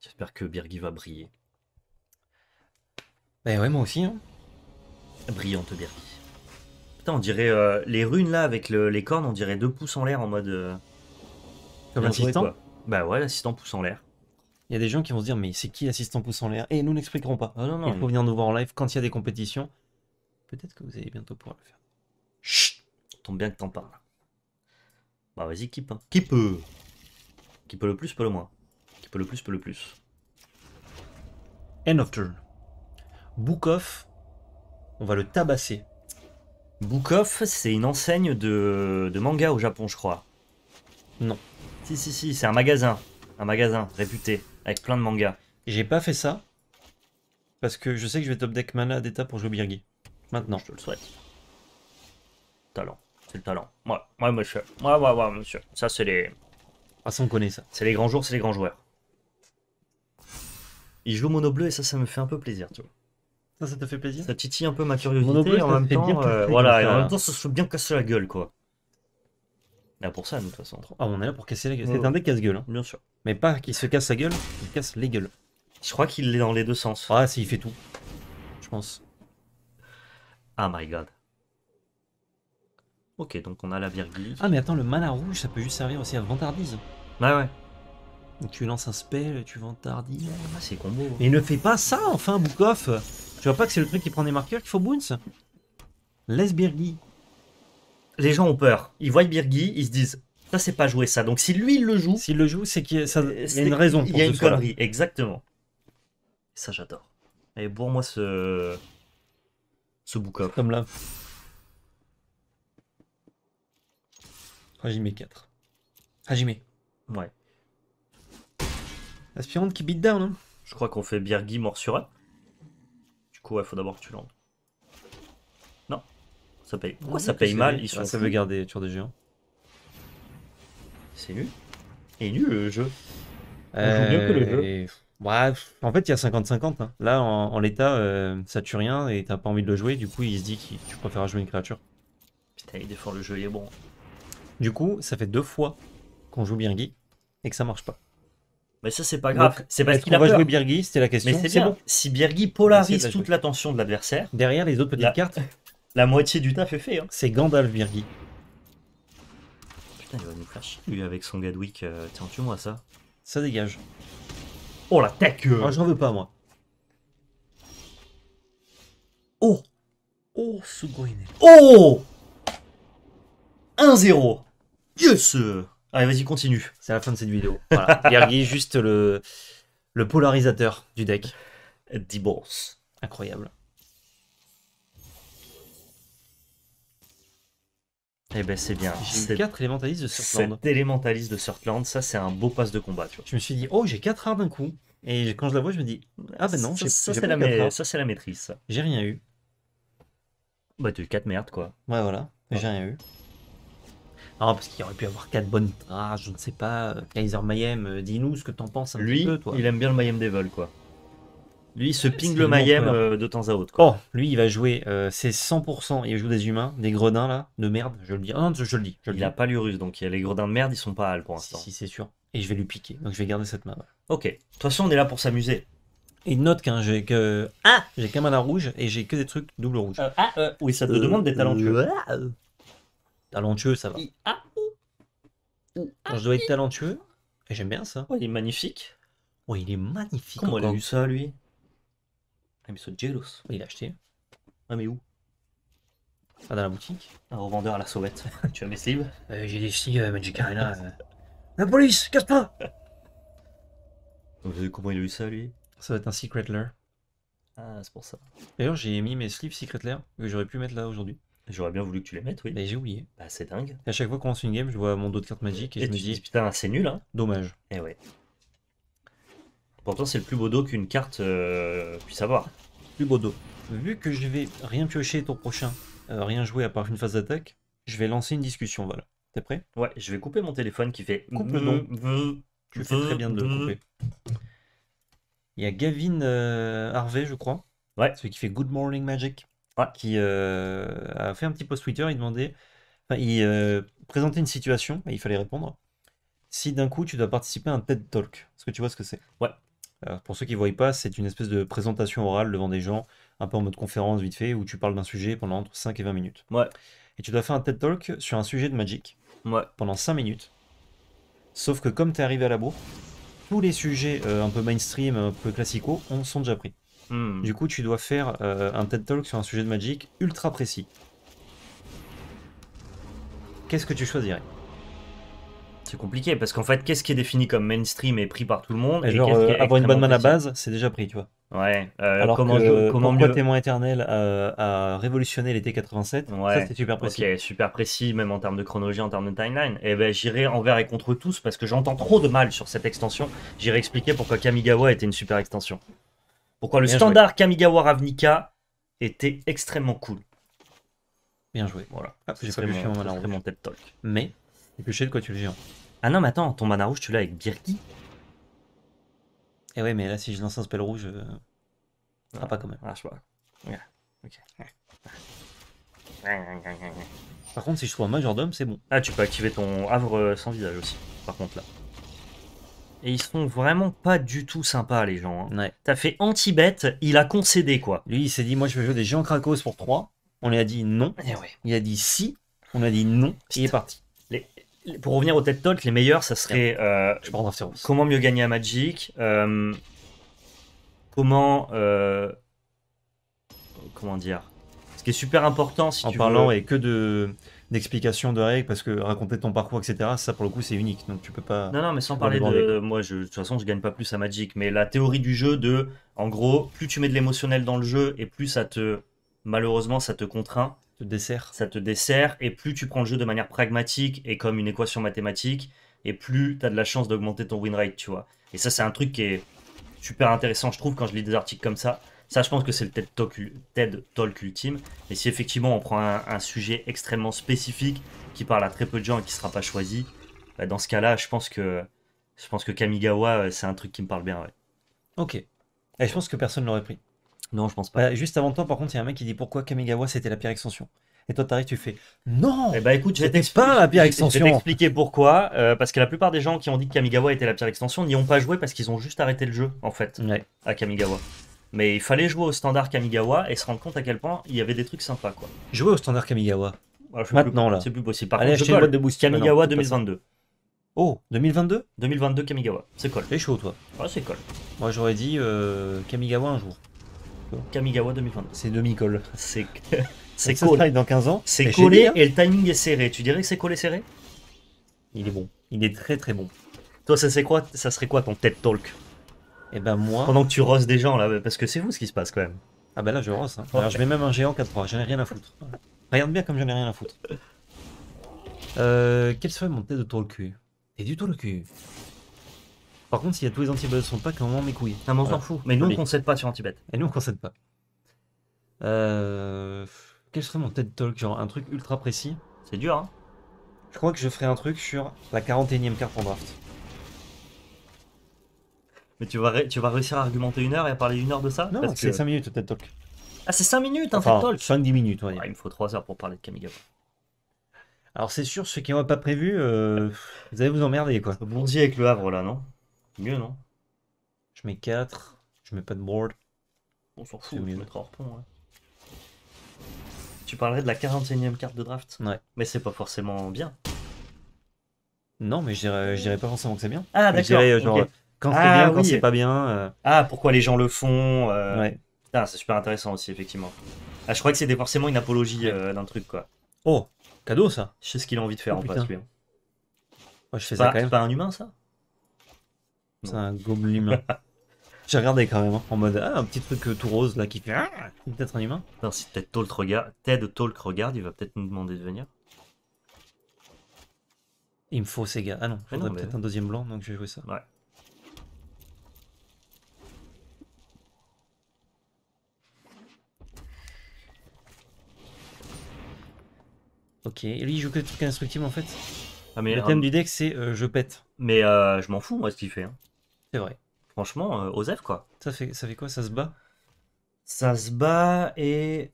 J'espère que Birgi va briller. Bah ouais, moi aussi. Hein. Brillante Birgi. Putain, on dirait euh, les runes là avec les cornes, on dirait deux pouces en l'air en mode. Euh, bah ouais, l'assistant pouce en l'air. Il y a des gens qui vont se dire, mais c'est qui l'assistant pouce en l'air Et eh, nous n'expliquerons pas. Ah non, non, il faut venir nous voir en live quand il y a des compétitions. Peut-être que vous allez bientôt pouvoir le faire. Chut Tombe bien que t'en parles. Bah vas-y, qui peut Qui peut Qui peut le plus, peut le moins peu le plus, peu le plus. End of turn. of. on va le tabasser. of, c'est une enseigne de, manga au Japon, je crois. Non. Si, si, si, c'est un magasin. Un magasin réputé, avec plein de mangas. J'ai pas fait ça, parce que je sais que je vais top deck mana d'état pour jouer Birgi. Maintenant. Je te le souhaite. Talent. C'est le talent. Moi, ouais, monsieur. Moi, ouais, ouais, monsieur. Ça, c'est les. Ah, ça, on connaît ça. C'est les grands jours, c'est les grands joueurs il joue mono bleu et ça, ça me fait un peu plaisir, tu vois. Ça, ça te fait plaisir Ça titille un peu ma curiosité en même temps, euh, voilà, en même temps, ça se fait bien casser la gueule, quoi. Là pour ça, de toute façon. Ah, on est là pour casser la gueule. C'est un des casse-gueule, hein. bien sûr. Mais pas qu'il se casse la gueule, il casse les gueules. Je crois qu'il est dans les deux sens. Ah, si, il fait tout. Je pense. Ah, my god. Ok, donc on a la virgule. Ah, mais attends, le mana rouge, ça peut juste servir aussi à vantardise. Bah, ouais ouais tu lances un spell, tu vends Ah, c'est combo. Hein. ne fais pas ça, enfin, Boukoff Tu vois pas que c'est le truc qui prend des marqueurs qu'il faut boons Laisse Birgi. Les gens ont peur. Ils voient Birgi, ils se disent ça c'est pas jouer ça. Donc si lui il le joue, s'il le joue, c'est qu'il y, a une raison. il y a une connerie, exactement. Ça j'adore. Et pour moi ce ce book Comme là. Hajime 4. Hajime. Ouais. Aspirante qui beat down. Hein. Je crois qu'on fait Birgi Morsura. Du coup, il faut d'abord que tu l'en. Non, ça paye. Pourquoi ça paye mal ils sont ah, Ça veut garder Tour des Géants. C'est nul. Et nul le jeu. Euh, joue que le euh, jeu. en fait, il y a 50-50. Hein. Là, en, l'état, euh, ça tue rien et t'as pas envie de le jouer. Du coup, il se dit que tu préfères jouer une créature. Putain, il défend le jeu, il est bon. Du coup, ça fait deux fois qu'on joue Birgi et que ça marche pas. Mais ça, c'est pas grave. c'est parce qu'il a va jouer Birgi, c'était la question. Mais c'est, Bon. Si Birgi polarise toute l'attention de l'adversaire. Derrière les autres petites cartes. La moitié du taf est fait. Hein. C'est Gandalf Birgi. Putain, il va nous faire chier lui avec son Gadwick. Euh, tiens, tue-moi ça. Ça dégage. Oh la tech ah, J'en veux pas moi. Oh Oh Sugoine. Oh 1-0 Yes Allez, vas-y, continue. C'est la fin de cette vidéo. Voilà. juste le, le polarisateur du deck. divorce Incroyable. Eh ben c'est bien. J'ai 4 élémentalistes de Surtland. 7 élémentalistes de Surtland, ça c'est un beau passe de combat. Tu vois. Je me suis dit, oh j'ai 4 arts d'un coup. Et quand je la vois, je me dis, ah ben non, ça, c'est la, la, maîtrise. J'ai rien eu. Bah tu 4 merdes quoi. Ouais voilà, j'ai rien eu. Ah, parce qu'il aurait pu avoir quatre bonnes ah, je ne sais pas. Kaiser Mayhem, euh, dis-nous ce que t'en penses un lui, peu, toi. Il aime bien le Mayhem vols quoi. Lui, il se ping le Mayhem euh, de temps à autre. Quoi. Oh, lui, il va jouer, euh, c'est 100%. Il joue des humains, des gredins, là, de merde, je le dis. Ah, non, je, le dis. Je il n'a pas l'Urus, donc les gredins de merde, ils sont pas al pour l'instant. Si, c'est sûr. Et je vais lui piquer, donc je vais garder cette main. Ok. De toute façon, on est là pour s'amuser. Et note qu'un j'ai que. Ah J'ai qu'un mana rouge et j'ai que des trucs double rouge. ah, oui, ça te demande des talents. Talentueux, ça va. je dois être talentueux, et j'aime bien ça. il est magnifique. Oh, il est magnifique. Comment il a eu ça, lui Ah, mais ce Jellos. il l'a acheté. Ah, mais où ah, dans la boutique. Un revendeur à la sauvette. tu as mes slips euh, J'ai des slips, euh, Magic euh. La police Casse pas euh, comment il a eu ça, lui Ça va être un Secret Lair. Ah, c'est pour ça. D'ailleurs, j'ai mis mes sleeves Secret Lair que j'aurais pu mettre là aujourd'hui. J'aurais bien voulu que tu les mettes, oui. Mais j'ai oublié. Bah, c'est dingue. À chaque fois qu'on lance une game, je vois mon dos de carte magique et, je me dis... Putain, c'est nul, hein Dommage. Et eh ouais. Pourtant, c'est le plus beau dos qu'une carte euh, puisse avoir. Plus beau dos. Vu que je vais rien piocher ton prochain, euh, rien jouer à part une phase d'attaque, je vais lancer une discussion, voilà. T'es prêt Ouais, je vais couper mon téléphone qui fait coupe le nom. Tu fais très bien de le couper. Il y a Gavin euh, Harvey, je crois. Ouais. Celui qui fait Good Morning Magic qui euh, a fait un petit post Twitter. Il demandait, il euh, présentait une situation et il fallait répondre. Si d'un coup tu dois participer à un TED Talk, est-ce que tu vois ce que c'est Ouais. Euh, pour ceux qui ne voient pas, c'est une espèce de présentation orale devant des gens, un peu en mode conférence vite fait, où tu parles d'un sujet pendant entre 5 et 20 minutes. Ouais. Et tu dois faire un TED Talk sur un sujet de Magic ouais. pendant 5 minutes. Sauf que comme tu es arrivé à la bourre, tous les sujets un peu mainstream, un peu classico, on sont déjà pris. Hmm. Du coup, tu dois faire euh, un TED Talk sur un sujet de Magic ultra précis. Qu'est-ce que tu choisirais C'est compliqué parce qu'en fait, qu'est-ce qui est défini comme mainstream et pris par tout le monde et Genre, euh, avoir une bonne main à base, c'est déjà pris, tu vois. Ouais. Euh, Alors comment, que, comment Témoin éternel a, révolutionné l'été 87 ouais. Ça c'était super précis. Ok, super précis, même en termes de chronologie, en termes de timeline. Et eh ben j'irai envers et contre tous parce que j'entends trop de mal sur cette extension. J'irai expliquer pourquoi Kamigawa était une super extension. Pourquoi le standard Kamigawa Ravnica était extrêmement cool. Bien joué. Voilà. Ah, j'ai pas mon, mon, TED Talk. Mais, de quoi, tu le géant. Ah non, mais attends, ton mana rouge, tu l'as avec Birki Eh ouais, mais là, si je lance un spell rouge, ah, pas quand même. Ah, je vois. pas. Par contre, si je trouve un majordome, c'est bon. Ah, tu peux activer ton havre euh, sans visage aussi, par contre, là. Et ils sont vraiment pas du tout sympas, les gens. Hein. T'as fait anti-bête, il a concédé, quoi. Lui, il s'est dit, moi, je vais jouer des géants Krakos pour 3. On lui a dit non. Eh il a dit si. On a dit non. Il est parti. Pour revenir au TED Talk, les meilleurs, ça serait. Euh, je prends Comment mieux gagner à Magic euh, Comment. Euh, comment dire Ce qui est super important si en parlant est et que de d'explication de règles parce que raconter ton parcours, etc., ça pour le coup c'est unique. Donc tu peux pas. Non, non, mais sans parler de, Moi, je, de toute façon, je gagne pas plus à Magic, mais la théorie du jeu de. En gros, plus tu mets de l'émotionnel dans le jeu et plus ça te. Malheureusement, ça te contraint. Te dessert. Ça te dessert. Et plus tu prends le jeu de manière pragmatique et comme une équation mathématique, et plus tu as de la chance d'augmenter ton win rate, tu vois. Et ça, c'est un truc qui est super intéressant, je trouve, quand je lis des articles comme ça. Ça, je pense que c'est le TED Talk, ultime. Et si effectivement on prend un, sujet extrêmement spécifique qui parle à très peu de gens et qui ne sera pas choisi, bah, dans ce cas-là, je pense que je pense que Kamigawa, euh, c'est un truc qui me parle bien. Ok. Et je pense que personne l'aurait pris. Non, je pense pas. Bah, juste avant toi, par contre, il y a un mec qui dit pourquoi Kamigawa c'était la pire extension. Et toi, t'arrives, tu fais non. Et eh bah écoute, je pas la pire extension. Je vais t'expliquer pourquoi. Euh, parce que la plupart des gens qui ont dit que Kamigawa était la pire extension n'y ont pas joué parce qu'ils ont juste arrêté le jeu en fait à Kamigawa. Mais il fallait jouer au standard Kamigawa et se rendre compte à quel point il y avait des trucs sympas. Quoi. Jouer au standard Kamigawa Maintenant, là. C'est plus possible. contre, de boost. Kamigawa 2022. Oh, 2022 2022 Kamigawa, c'est cool. T'es chaud, toi Ouais, c'est cool. Moi, j'aurais dit euh, Kamigawa un jour. Kamigawa 2022. C'est demi col C'est c'est collé. dans 15 ans. C'est collé et le timing est serré. Tu dirais que c'est collé serré Il est bon. Il est très très bon. Toi, ça, quoi ça serait quoi ton tête Talk et eh ben moi. Pendant que tu rosses des gens là, parce que c'est vous ce qui se passe quand même. Ah ben là je rosse. Hein. je mets même un géant 4-3, j'en ai rien à foutre. Regarde bien comme j'en ai rien à foutre. Euh, quel serait mon tête de tour le cul Et du tout le cul. Par contre, s'il y a tous les anti-bêtes sont pas, moment mes couilles Ah mais on s'en fout. Mais nous, on concède pas sur anti-bêtes. Et nous, on concède pas. Euh... Quel serait mon de Talk Genre un truc ultra précis C'est dur, hein Je crois que je ferai un truc sur la 41ème carte en draft. Mais tu vas, réussir à argumenter une heure et à parler une heure de ça Non, c'est 5 minutes peut TED Talk. Ah, c'est 5 minutes un TED Talk 5-10 minutes, ouais. Ah, il me faut 3 heures pour parler de Kamigawa. Alors, c'est sûr, ceux qui n'ont pas prévu, euh, vous allez vous emmerder, quoi. dit avec le Havre, là, non Mieux, non Je mets 4, je mets pas de board. On s'en fout, je mettre hors pont, ouais. Hein. Tu parlerais de la 41 ème carte de draft Ouais. Mais c'est pas forcément bien. Non, mais je dirais, pas forcément que c'est bien. Ah, d'accord. Quand c'est ah bien, quand c'est pas bien. Euh. Ah, pourquoi les gens le font euh. C'est super intéressant aussi, effectivement. Ah, je crois que c'était forcément une apologie euh, d'un truc, quoi. Oh, cadeau ça Je sais ce qu'il a envie de faire oh, en passe, lui. je fais ça quand même. pas un humain, ça C'est un gobelin. J'ai regardé quand même, hein, en mode ah, un petit truc tout rose là qui fait ah, peut-être un humain. Non, si Ted Talk regarde, Talk regarde, il va peut-être nous demander de venir. Il me faut ces gars. Ah non, j'aurais ah peut-être un deuxième blanc, donc je vais jouer ça. Ouais. Ok, et lui il joue que des trucs instructifs en fait. Ah, mais le thème euh, du deck c'est euh, je pète. Mais euh, je m'en fous moi ce qu'il fait. Hein. C'est vrai. Franchement, Ozef quoi. Ça fait, ça fait quoi Ça se bat Ça se bat et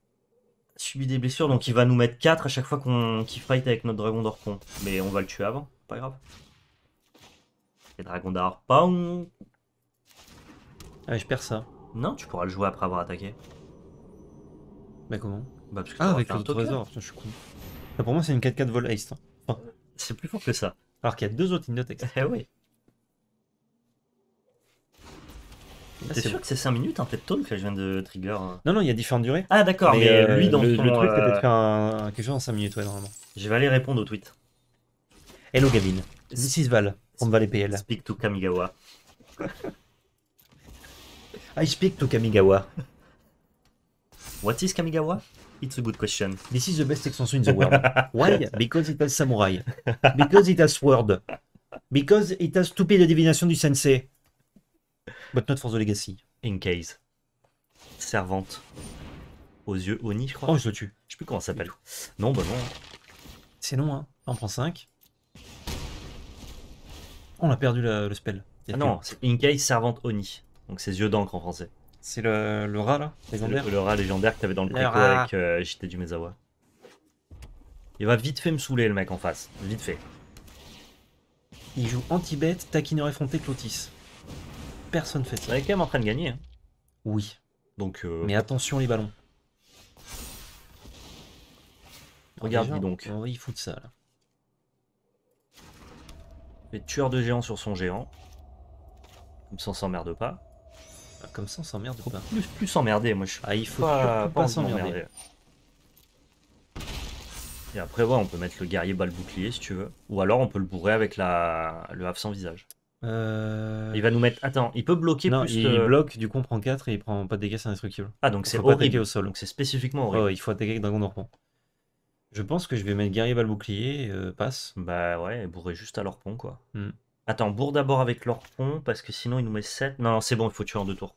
subit des blessures, donc il va nous mettre 4 à chaque fois qu'on qu'il fight avec notre dragon d'or con. Mais on va le tuer avant, pas grave. Et dragon d'or, Ah, je perds ça. Non, tu pourras le jouer après avoir attaqué. Bah comment Bah parce que Ah, avec le trésor, je suis con. Bah, pour moi, c'est une 4-4 vol Ace. Hein. C'est plus fort que ça. Alors qu'il y a deux autres Indotex. Eh oui. T'es sûr que c'est 5 minutes un hein, tone que je viens de trigger hein Non, non, il y a différentes durées. Ah, d'accord, mais, euh, euh, lui, dans le, son, le truc, peut-être euh, faire un... quelque chose en 5 minutes, ouais, normalement. Je vais aller répondre au tweet. Hello, Gavin. This is Val, on va les PL. Speak to Kamigawa. I speak to Kamigawa. What is Kamigawa It's a good question. This is the best extension in the world. Why? Because it has samurai. Because it has sword. Because it has stupid la divination du sensei. But not for the legacy. In case. Servante. Aux yeux Oni, je crois. Oh, je le tue. Je sais plus comment ça s'appelle. Non, bah non. Hein. C'est long, hein. On prend 5. On a perdu le spell. Ah non, c'est In case, servante Oni. Donc c'est yeux d'encre en français. C'est le, le, rat là légendaire. Le, rat légendaire que t'avais dans le préco avec euh, du Mezawa. Il va vite fait me saouler le mec en face. Vite fait. Il joue anti-bête, taquineur effronté, Clotis. Personne fait ça. Il est quand même en train de gagner. Hein. Oui. Donc. Euh, Mais attention les ballons. Regarde lui donc. On il fout ça là. Les tueurs de géants sur son géant. Comme ça on s'emmerde pas. Ah, comme ça, on s'emmerde trop Plus, plus s'emmerder, moi je suis. Ah, il faut pas, s'emmerder. Et après, ouais, on peut mettre le guerrier bal bouclier si tu veux. Ou alors, on peut le bourrer avec la... le absent sans visage. Euh, il va nous mettre. Attends, il peut bloquer non, plus. Il bloque, du coup, on prend 4 et il prend pas de dégâts, c'est indestructible. Ah, donc c'est horrible. au sol. Donc c'est spécifiquement horrible. Oh, il faut attaquer avec Dragon Orpon. Je pense que je vais mettre guerrier balle, bouclier, euh, passe. Bah ouais, bourrer juste à pont quoi. Hmm. Attends, bourre d'abord avec pont parce que sinon il nous met 7. Non, c'est bon, il faut tuer en deux tours.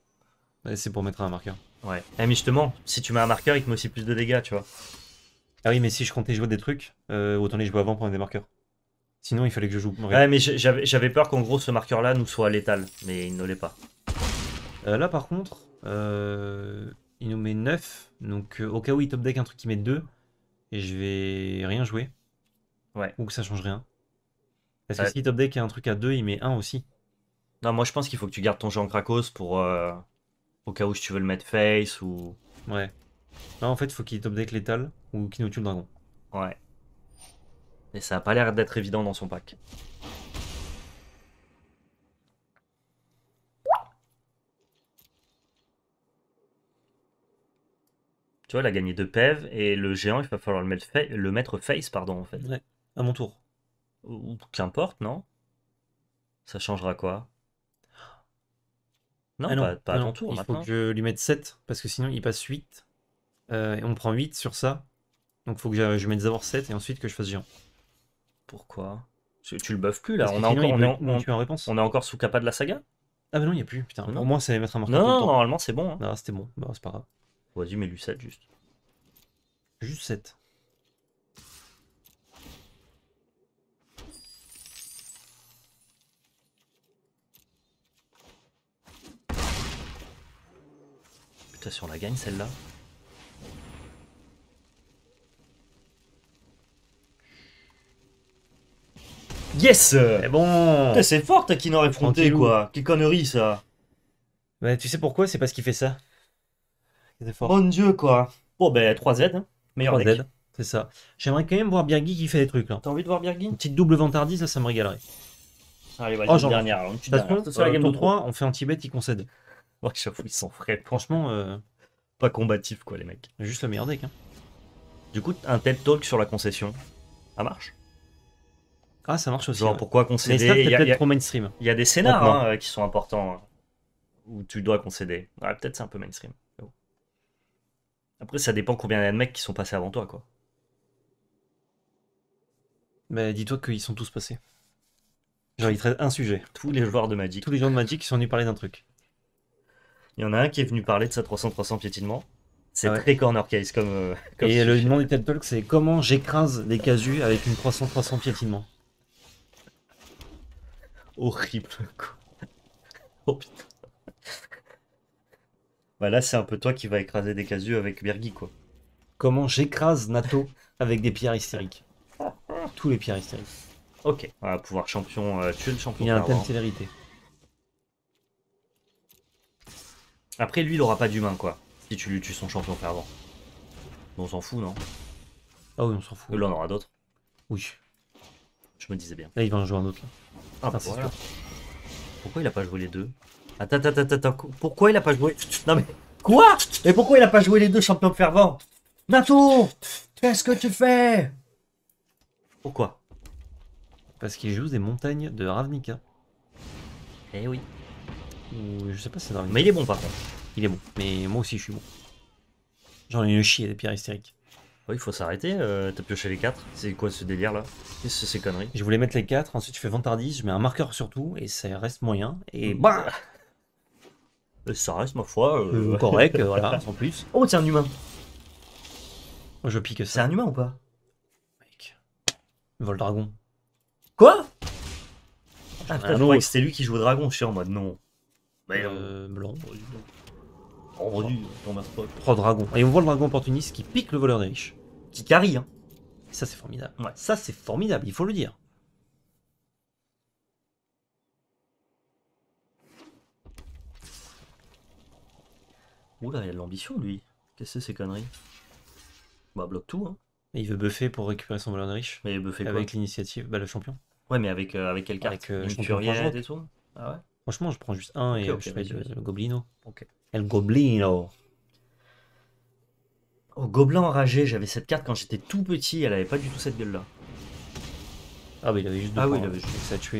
c'est pour mettre un marqueur. Ouais. Eh, mais justement, si tu mets un marqueur, il te met aussi plus de dégâts, tu vois. Ah oui, mais si je comptais jouer des trucs, euh, autant les jouer avant pour mettre des marqueurs. Sinon, il fallait que je joue. Ouais, mais j'avais peur qu'en gros, ce marqueur-là nous soit létal, mais il ne l'est pas. Euh, là, par contre, euh, il nous met 9. Donc, euh, au cas où il top deck un truc qui met 2, et je vais rien jouer. Ouais. Ou que ça change rien. Parce que si top deck un truc à 2, il met 1 aussi. Non, moi je pense qu'il faut que tu gardes ton jeu Krakos pour. Euh, au cas où tu veux le mettre face ou. Ouais. Non, en fait, faut qu'il top deck l'étal ou qu'il nous tue le dragon. Ouais. Mais ça a pas l'air d'être évident dans son pack. Tu vois, il a gagné 2 PEV et le géant, il va falloir le mettre, le mettre face, pardon, en fait. Ouais, à mon tour. Ou qu'importe, non Ça changera quoi ah non, pas, pas ah à ton tour. Il faut que je lui mette 7, parce que sinon il passe 8. Euh, et on prend 8 sur ça. Donc il faut que je, je mette d'abord 7 et ensuite que je fasse géant. Pourquoi tu, le buffes plus là on, a encore, on, est, on, on, on, est encore sous capa de la saga Ah bah non, il n'y a plus. Putain, au moins ça allait mettre un marqueur. Non, normalement c'est bon. Hein. c'était bon. Bah, c'est pas grave. Vas-y, mets lui 7 juste. Juste 7. Putain, si on la gagne celle-là. Yes Mais bon c'est fort n'aurait fronté quoi Quelle connerie ça Bah tu sais pourquoi C'est parce qu'il fait ça. C'est Mon dieu quoi Bon ben 3Z, hein. meilleur z C'est ça. J'aimerais quand même voir Birgi qui fait des trucs là. T'as envie de voir Birgi petite double ventardie, ça, ça me régalerait. Allez, vas-y, oh, dernière. Une sur la euh, game de 3, on fait un Tibet, il concède. Ouais, ils sont frais. Franchement, euh, pas combatif quoi, les mecs. Juste le meilleur deck. Hein. Du coup, un TED Talk sur la concession, ça marche Ah, ça marche aussi. Genre, pourquoi concéder Il y, a, des scénars hein, qui sont importants hein, où tu dois concéder. Ouais, peut-être c'est un peu mainstream. Après, ça dépend combien il y a de mecs qui sont passés avant toi, quoi. Mais bah, dis-toi qu'ils sont tous passés. Genre, il traite un sujet. Tous les joueurs de Magic. Tous les gens de Magic qui sont venus parler d'un truc. Il y en a un qui est venu parler de sa 300-300 piétinement. C'est ah très corner case comme. Euh, et le nom du TED Talk, c'est comment j'écrase des casus avec une 300-300 piétinement. Horrible, quoi. Oh putain. Bah là, c'est un peu toi qui va écraser des casus avec Bergy, quoi. Comment j'écrase Nato avec des pierres hystériques. Tous les pierres hystériques. Ok, on va pouvoir champion, euh, tuer le champion. Il y a un thème célérité. Après, lui, il aura pas d'humain, quoi. Si tu lui tues son champion fervent. On s'en fout, non Ah oui, on s'en fout. Là, on aura d'autres. Oui. Je me disais bien. Là, il va en jouer un autre, là. Ah, Pourquoi il a pas joué les deux Attends, attends, attends, attends. Pourquoi il a pas joué Non mais... Quoi Et pourquoi il a pas joué les deux champions fervents Nato Qu'est-ce que tu fais Pourquoi Parce qu'il joue des montagnes de Ravnica. Eh oui je sais pas si c'est dragon Mais il est bon par contre. Il est bon. Mais moi aussi je suis bon. J'en ai une chier des pierres hystériques. Oui, il faut s'arrêter. Euh, t'as pioché les 4. C'est quoi ce délire là Qu'est-ce que c'est ces conneries Je voulais mettre les 4, ensuite je fais Ventardis. je mets un marqueur sur tout et ça reste moyen. Et mm. bah euh, Ça reste ma foi. Euh, correct, voilà, plus. Oh, c'est un humain je pique ça. C'est un humain ou pas Mec. Vol dragon. Quoi Ah non c'était lui qui joue au dragon, je suis en mode non on euh, blanc. Oh, dragons. Et on voit le dragon opportuniste qui pique le voleur des riches. Qui carie, hein. ça, c'est formidable. Ouais. Ça, c'est formidable, il faut le dire. Oula, il a de l'ambition, lui. Qu'est-ce que c'est, ces conneries Bah, bloque tout, hein. il veut buffer pour récupérer son voleur des riches. Mais buffer Avec l'initiative, bah, le champion. Ouais, mais avec, euh, avec quelle euh, carte avec, champion et tout Ah ouais Franchement, je prends juste un et je fais le, goblino. Ok. El goblino. Au gobelin enragé, j'avais cette carte quand j'étais tout petit, elle avait pas du tout cette gueule là. Ah bah il avait juste deux Ah oui, il hein. avait juste ça tué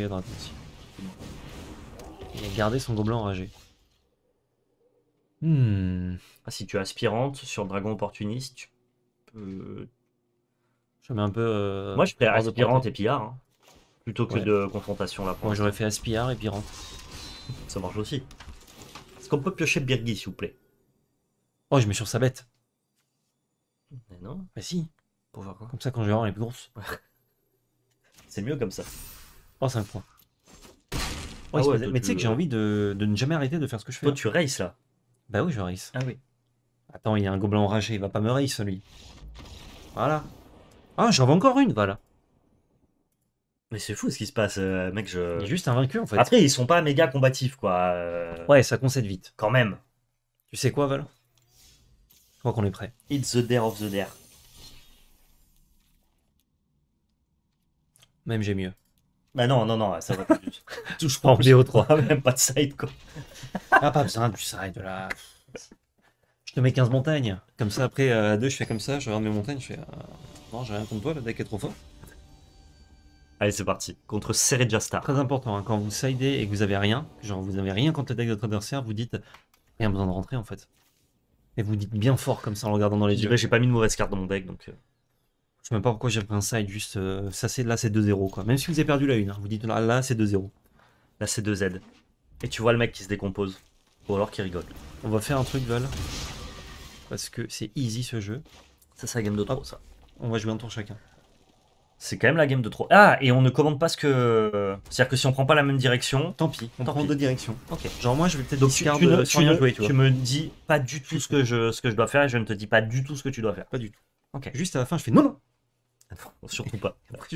Il a gardé son gobelin enragé. Hmm. Ah, si tu as aspirante sur dragon opportuniste, tu peux... Je mets un peu... Euh, Moi je fais aspirante et pillard, hein. plutôt que de confrontation là. Moi j'aurais fait aspirante et pirante. Ça marche aussi. Est-ce qu'on peut piocher Birgi, s'il vous plaît Oh, je mets sur sa bête. Mais non. Bah si. Pour voir Comme ça, quand je vais avoir les plus C'est mieux comme ça. Oh, 5 points. Oh, ah mais tu sais que j'ai envie de... ne jamais arrêter de faire ce que je fais. Toi, hein. tu race là Bah oui, je race. Ah oui. Attends, il y a un gobelin enragé, il va pas me race celui. Voilà. Ah, j'en veux encore une, voilà. Mais c'est fou ce qui se passe, euh, mec. Je... Il est juste invaincu en fait. Après, ils sont pas méga combatifs quoi. Euh. Ouais, ça concède vite. Quand même. Tu sais quoi, Val Je crois qu'on est prêt. It's the dare of the dare. Même j'ai mieux. Bah non, non, non, ça va pas plus. Touche pas en BO3. Même pas de side quoi. ah, pas besoin du side là. Je te mets 15 montagnes. Comme ça, après, euh, à deux, je fais comme ça, je regarde mes montagnes, je fais. Non, j'ai rien contre toi, le deck est trop fort. Allez, c'est parti. Contre Sereja Star. Très important, hein. quand vous sidez et que vous avez rien, genre vous avez rien contre le deck de votre adversaire, vous dites rien besoin de rentrer en fait. Et vous dites bien fort comme ça en regardant dans les yeux. J'ai pas mis de mauvaise carte dans mon deck donc. Euh. Je sais même pas pourquoi j'ai pris un side, juste euh, ça c'est là c'est 2-0 quoi. Même si vous avez perdu la une hein, vous dites là, c'est 2-0. Là c'est 2-Z. Et tu vois le mec qui se décompose. Ou alors qui rigole. On va faire un truc Val. Parce que c'est easy ce jeu. Ça c'est la game de 3 ça. On va jouer un tour chacun. C'est quand même la game de trop... Ah, et on ne commande pas ce que. C'est-à-dire que si on prend pas la même direction. Tant pis, on prend deux directions. Ok. Genre, moi, je vais peut-être discarder... tu, euh, tu, me dis pas du tout ce que, je, ce que je dois faire et je ne te dis pas du tout ce que tu dois faire. Pas du tout. Ok. Juste à la fin, je fais non, non. surtout pas.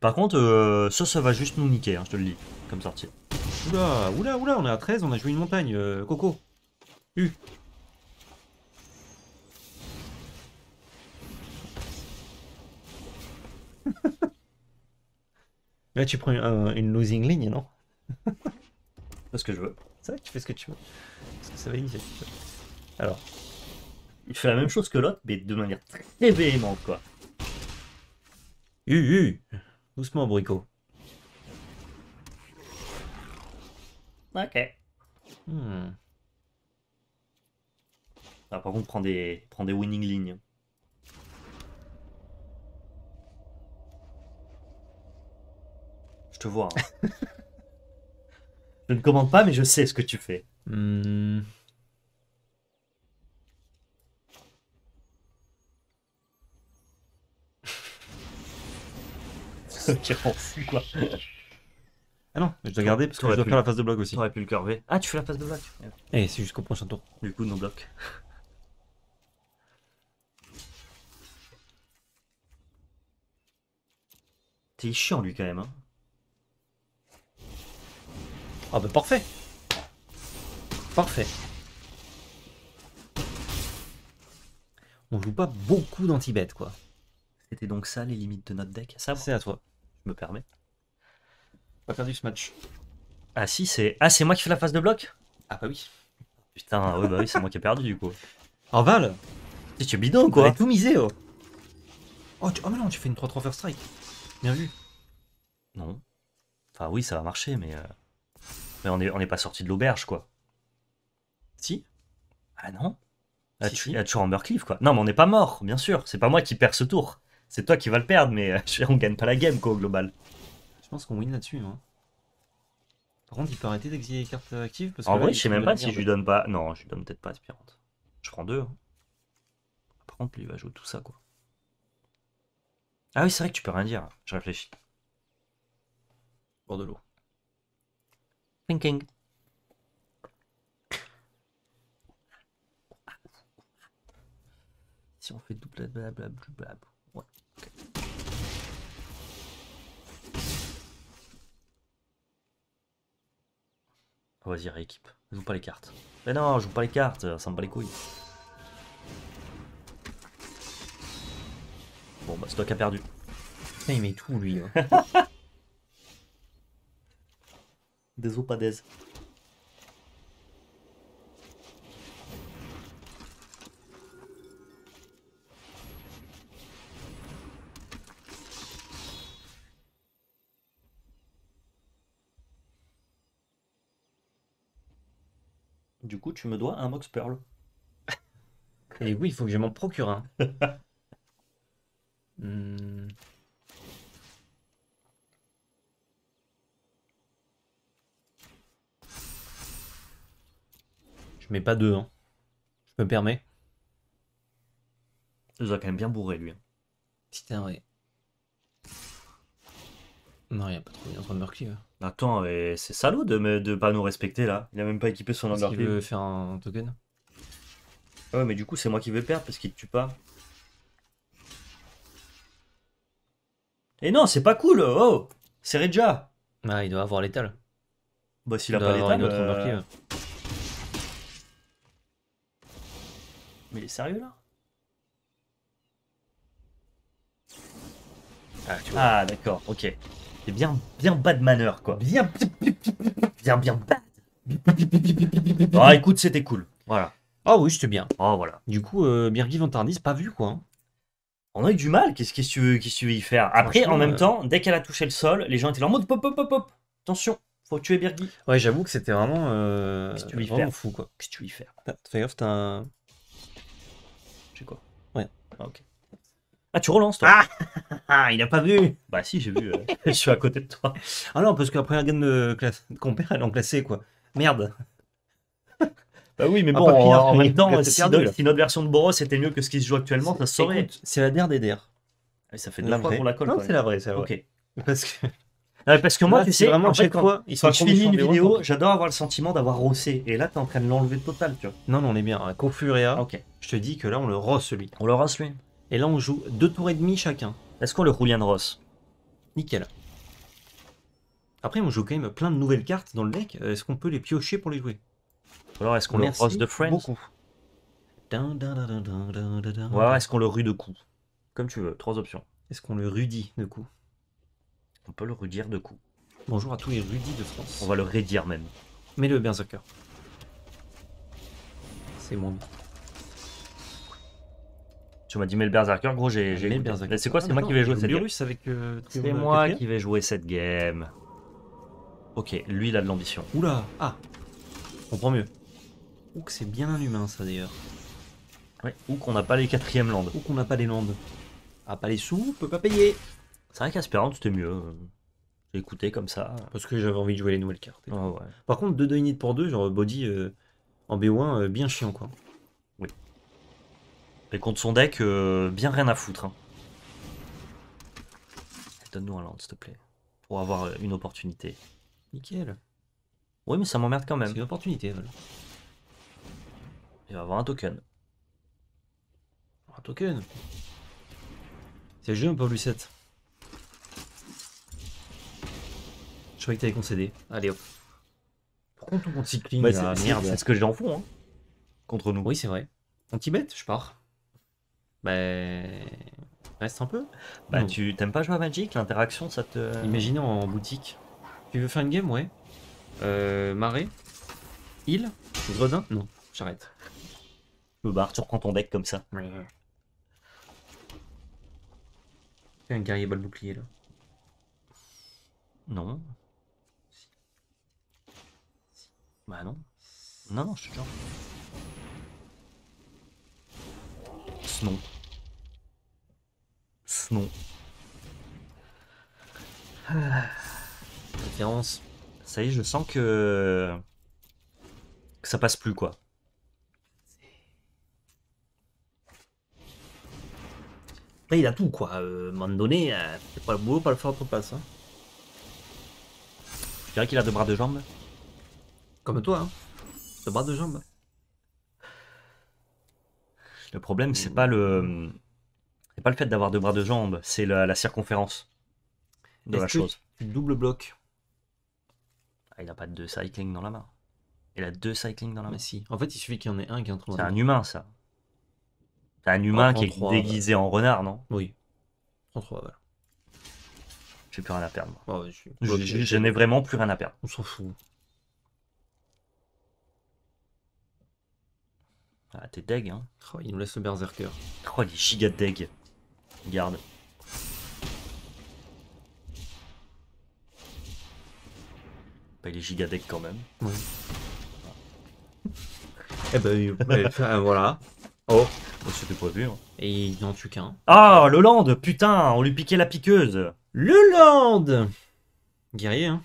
Par contre, euh, ça, ça va juste nous niquer, hein, je te le dis, comme sortie. Oula, oula, oula, on est à 13, on a joué une montagne. Euh, coco. U. Là, tu prends une, losing ligne, non C'est ce que je veux. C'est vrai tu fais ce que tu veux. ça va initier. Alors. Il fait la même chose que l'autre, mais de manière très véhémente, quoi. Hu Doucement, bricot. Ok. Hmm. Ah, par contre, des, prends des winning lignes. voir vois. Hein. je ne commande pas, mais je sais ce que tu fais. Mmh. tu quoi. Ah non, je dois garder parce que je dois faire la phase de bloc aussi. aurait pu le curver. Ah, tu fais la phase de bloc. et eh, c'est jusqu'au prochain tour. Du coup, non bloc. T'es chiant lui quand même. Hein. Ah bah parfait Parfait On joue pas beaucoup danti quoi. C'était donc ça les limites de notre deck ça C'est à toi, je me permets. Pas perdu ce match. Ah si, c'est... Ah c'est moi qui fais la phase de bloc Ah bah oui. Putain, ouais bah oui, c'est moi qui ai perdu du coup. En val Tu es bidon quoi tout misé oh Oh, oh mais non, tu fais une 3-3 first strike. Bien vu. Non. Enfin oui, ça va marcher mais... Euh, mais on n'est est pas sorti de l'auberge, quoi. Si Ah non ah, Il a tu, toujours quoi. Non, mais on n'est pas mort, bien sûr. C'est pas moi qui perds ce tour. C'est toi qui vas le perdre, mais euh, on gagne pas la game, quoi, au global. Je pense qu'on win là-dessus, hein. Par contre, il peut arrêter d'exiler les cartes actives parce que En vrai, je sais même pas si je lui donne pas. Non, je lui donne peut-être pas aspirante. Je prends deux. Hein. Par contre, lui, il va jouer tout ça, quoi. Ah oui, c'est vrai que tu peux rien dire. Je réfléchis. Bord de l'eau thinking. Si on fait double blablabla, blablabla. Ouais. ok. Vas-y, rééquipe. Joue pas les cartes. Mais non, joue pas les cartes, ça me bat les couilles. Bon, bah, c'est a perdu. il met tout, lui. Hein. des Du coup, tu me dois un Mox Pearl. Et eh oui, il faut que je m'en procure un. Hmm. Je mets pas deux, hein. Je me permets. Il a quand même bien bourré, lui. Hein. Putain, ouais. Non, il a pas trop bien Undercleave. Attends, c'est salaud de, me, de pas nous respecter, là. Il a même pas équipé son Undercleave. Il veut faire un token ah Ouais, mais du coup, c'est moi qui vais perdre, parce qu'il tue pas. Et non, c'est pas cool Oh C'est Reja Bah, il doit avoir l'étal. Bah, s'il a pas l'étal... Euh, Mais sérieux là ah, ah, d'accord, ok. C'est bien, bien bad manner, quoi. Bien, bien, bien bad. Ah, écoute, c'était cool. Voilà. Ah oui, c'était bien. Ah, voilà. Du coup, euh, Birgit pas vu, quoi. Hein. On a eu du mal, qu'est-ce que tu veux, y faire Après, en même euh, temps, dès qu'elle a touché le sol, les gens étaient en mode pop, pop, pop, pop. Attention, faut tuer Birgit. Ouais, j'avoue que c'était vraiment, euh, que fou, quoi. Qu'est-ce que tu veux y faire Fais gaffe, t'as un sais quoi ouais Ah, ok. Ah, tu relances, toi ah, ah, Il a pas vu Bah, si, j'ai vu. Euh. je suis à côté de toi. Ah non, parce que la première game de, classe, compère, elle est en classé, quoi. Merde Bah oui, mais bon, si, notre, version de Boros était mieux que ce qui se joue actuellement, ça serait C'est la dernière des DR. Ah ça fait deux la la colle. Non, c'est la vraie, c'est la Ok. Parce que ah, parce que moi, tu sais, vraiment je finis une vidéo, j'adore avoir le sentiment d'avoir rossé. Et là, t'es en train de l'enlever total, tu vois. Non, non, on est bien. Hein. à. Ok. je te dis que là, on le rosse, lui. On le rosse, lui. Et là, on joue deux tours et demi chacun. Est-ce qu'on le roule de rosse Nickel. Après, on joue quand même plein de nouvelles cartes dans le deck. Euh, est-ce qu'on peut les piocher pour les jouer Ou alors, est-ce qu'on le rosse de Friends beaucoup. Ou alors, est-ce qu'on le rue de coup Comme tu veux, trois options. Est-ce qu'on le rudit de coup on peut le redire de coup. Bonjour à tous les rudis de France. On va le redire même. Mets le Berserker. C'est moi. Tu m'as dit mais le Berserker, gros, j'ai. C'est quoi C'est ah, moi qui vais jouer cette game avec. Euh, c'est moi qui vais jouer cette game. Ok, lui il a de l'ambition. Oula Ah On prend mieux. Ou que c'est bien un humain ça d'ailleurs. ou qu'on n'a pas les quatrièmes landes. Ou qu'on n'a pas les landes. Ah, pas les sous, on peut pas payer. C'est vrai qu'Aspirant c'était mieux. J'ai écouté comme ça. Parce que j'avais envie de jouer les nouvelles cartes. Ah Par contre, 2 init pour 2, genre body euh, en B 1 euh, bien chiant quoi. Oui. Et contre son deck, euh, bien rien à foutre. Hein. Donne-nous un land, s'il te plaît. Pour avoir une opportunité. Nickel. Oui, mais ça m'emmerde quand même. C'est une opportunité, voilà. Il va avoir un token. Un token C'est le jeu un peu 7 Je croyais que t'avais concédé. Allez hop. Pourquoi on tombe cycling bah, Merde. C'est ce que j'en fous, hein. Contre nous. Oui, c'est vrai. t'y bête je pars. Ben. Reste un peu. Bah, tu t'aimes pas jouer à Magic L'interaction, ça te. Imaginez en boutique. Tu veux faire une game, ouais. Euh, Marais Île Gredin Non, j'arrête. Le bah, barre, tu reprends ton deck comme ça. Ouais. Un guerrier bol bouclier là. Non. Bah non. Non, non, je te jure. Snon. Snon. Référence. Ça y est, je sens que... que ça passe plus, quoi. Là il a tout, quoi. Euh, à un moment donné, euh, c'est pas le boulot, pas le faire pas passe. Hein. Je dirais qu'il a deux bras, deux jambes. Comme toi, hein. bras de jambes. Le problème, c'est pas le, c'est pas le fait d'avoir deux bras de jambe, c'est la, circonférence de la chose. double bloc. Ah, il a pas de cycling dans la main. Il a deux cycling dans la main. si. En fait, il suffit qu'il y en ait un qui entre C'est un humain, ça. C'est un humain qui est déguisé en renard, non Oui. trois, voilà. J'ai plus rien à perdre. Bah je n'ai vraiment plus rien à perdre. On s'en fout. Ah, t'es deg, hein. Oh, il nous laisse le berserker. Oh, les giga deg. Garde. Bah, il est giga deg quand même. et eh ben, voilà. Oh. C'était prévu. Hein. Et il n'en tue qu'un. Ah, land, Putain, on lui piquait la piqueuse le land Guerrier, hein.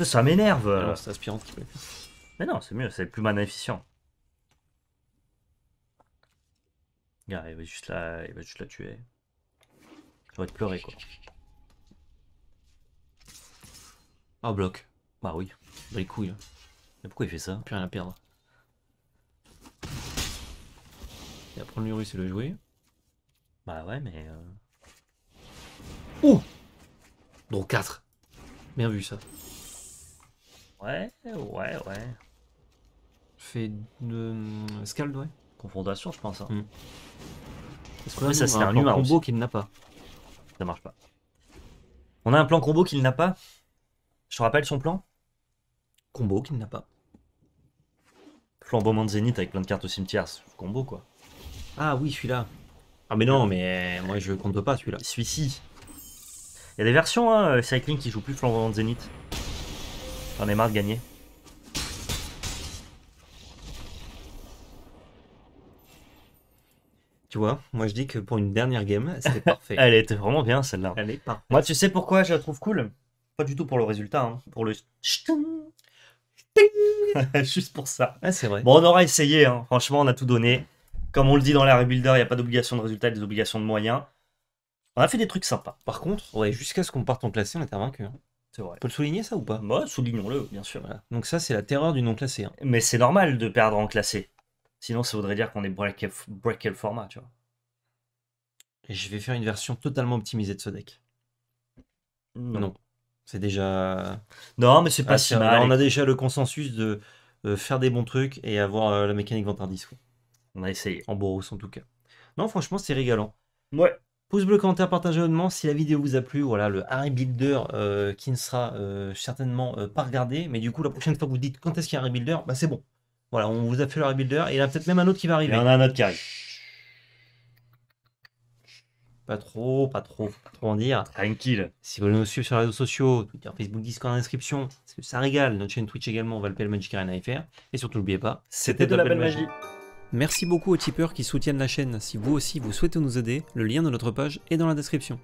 Ça, m'énerve. Mais non, c'est mieux, c'est plus magnifique Regarde, il va juste la, il va juste la tuer. va te pleurer quoi. oh, bloc. Bah oui, bah les couilles. Hein. Mais pourquoi il fait ça Plus rien à perdre. Il va prendre rue et le jouer. Bah ouais, mais. Euh. Ouh. Oh Donc 4 Bien vu ça. Ouais, ouais, ouais fait de euh, Scald, ouais. Confrontation, je pense. Hein. Mm. ça, c'est un, plan combo qu'il n'a pas. Ça marche pas. On a un plan combo qu'il n'a pas Je te rappelle son plan Combo qu'il n'a pas. Flambeau de zénith avec plein de cartes au cimetière, combo quoi. Ah oui, celui-là. Ah mais non, euh, mais moi je compte pas celui-là. Celui-ci. Il y a des versions, hein, euh, Cycling qui joue plus Flambeau de zénith. J'en ai marre de gagner. Tu vois, moi je dis que pour une dernière game, c'était parfait. Elle était vraiment bien celle-là. Elle est parfaite. Moi, tu sais pourquoi je la trouve cool Pas du tout pour le résultat, hein. pour le. Juste pour ça. c'est vrai. Bon, on aura essayé, hein. franchement, on a tout donné. Comme on le dit dans la Rebuilder, il n'y a pas d'obligation de résultat, il y a des obligations de moyens. On a fait des trucs sympas. Par contre, ouais, jusqu'à ce qu'on parte en classé, on est vaincu. Hein. C'est vrai. On peut le souligner ça ou pas Moi, bah, soulignons-le, bien sûr. Donc ça, c'est la terreur du non classé. Hein. Mais c'est normal de perdre en classé. Sinon, ça voudrait dire qu'on est breaké break le format, tu vois. Et je vais faire une version totalement optimisée de ce deck. Non. C'est déjà. Non, mais c'est pas si mal. On a déjà le consensus de euh, faire des bons trucs et avoir euh, la mécanique Vantardis. On a essayé. En Boros, en tout cas. Non, franchement, c'est régalant. Ouais. Pouce bleu, commentaire, partagez honnêtement si la vidéo vous a plu. Voilà, le Harry Builder euh, qui ne sera certainement pas regardé. Mais du coup, la prochaine fois que vous dites quand est-ce qu'il y a Harry Builder, bah c'est bon. Voilà, on vous a fait le rebuilder. Et il y en a peut-être même un autre qui va arriver. Il y en a un autre qui arrive. Pas trop, pas trop, trop en dire. Tranquille. Si vous voulez nous suivre sur les réseaux sociaux, Twitter, Facebook, Discord, inscription, description, ça régale. Notre chaîne Twitch également, on va le Magic Arena FR. Et surtout, n'oubliez pas, c'était de, la belle magie. magie. Merci beaucoup aux tipeurs qui soutiennent la chaîne. Si vous aussi vous souhaitez nous aider, le lien de notre page est dans la description.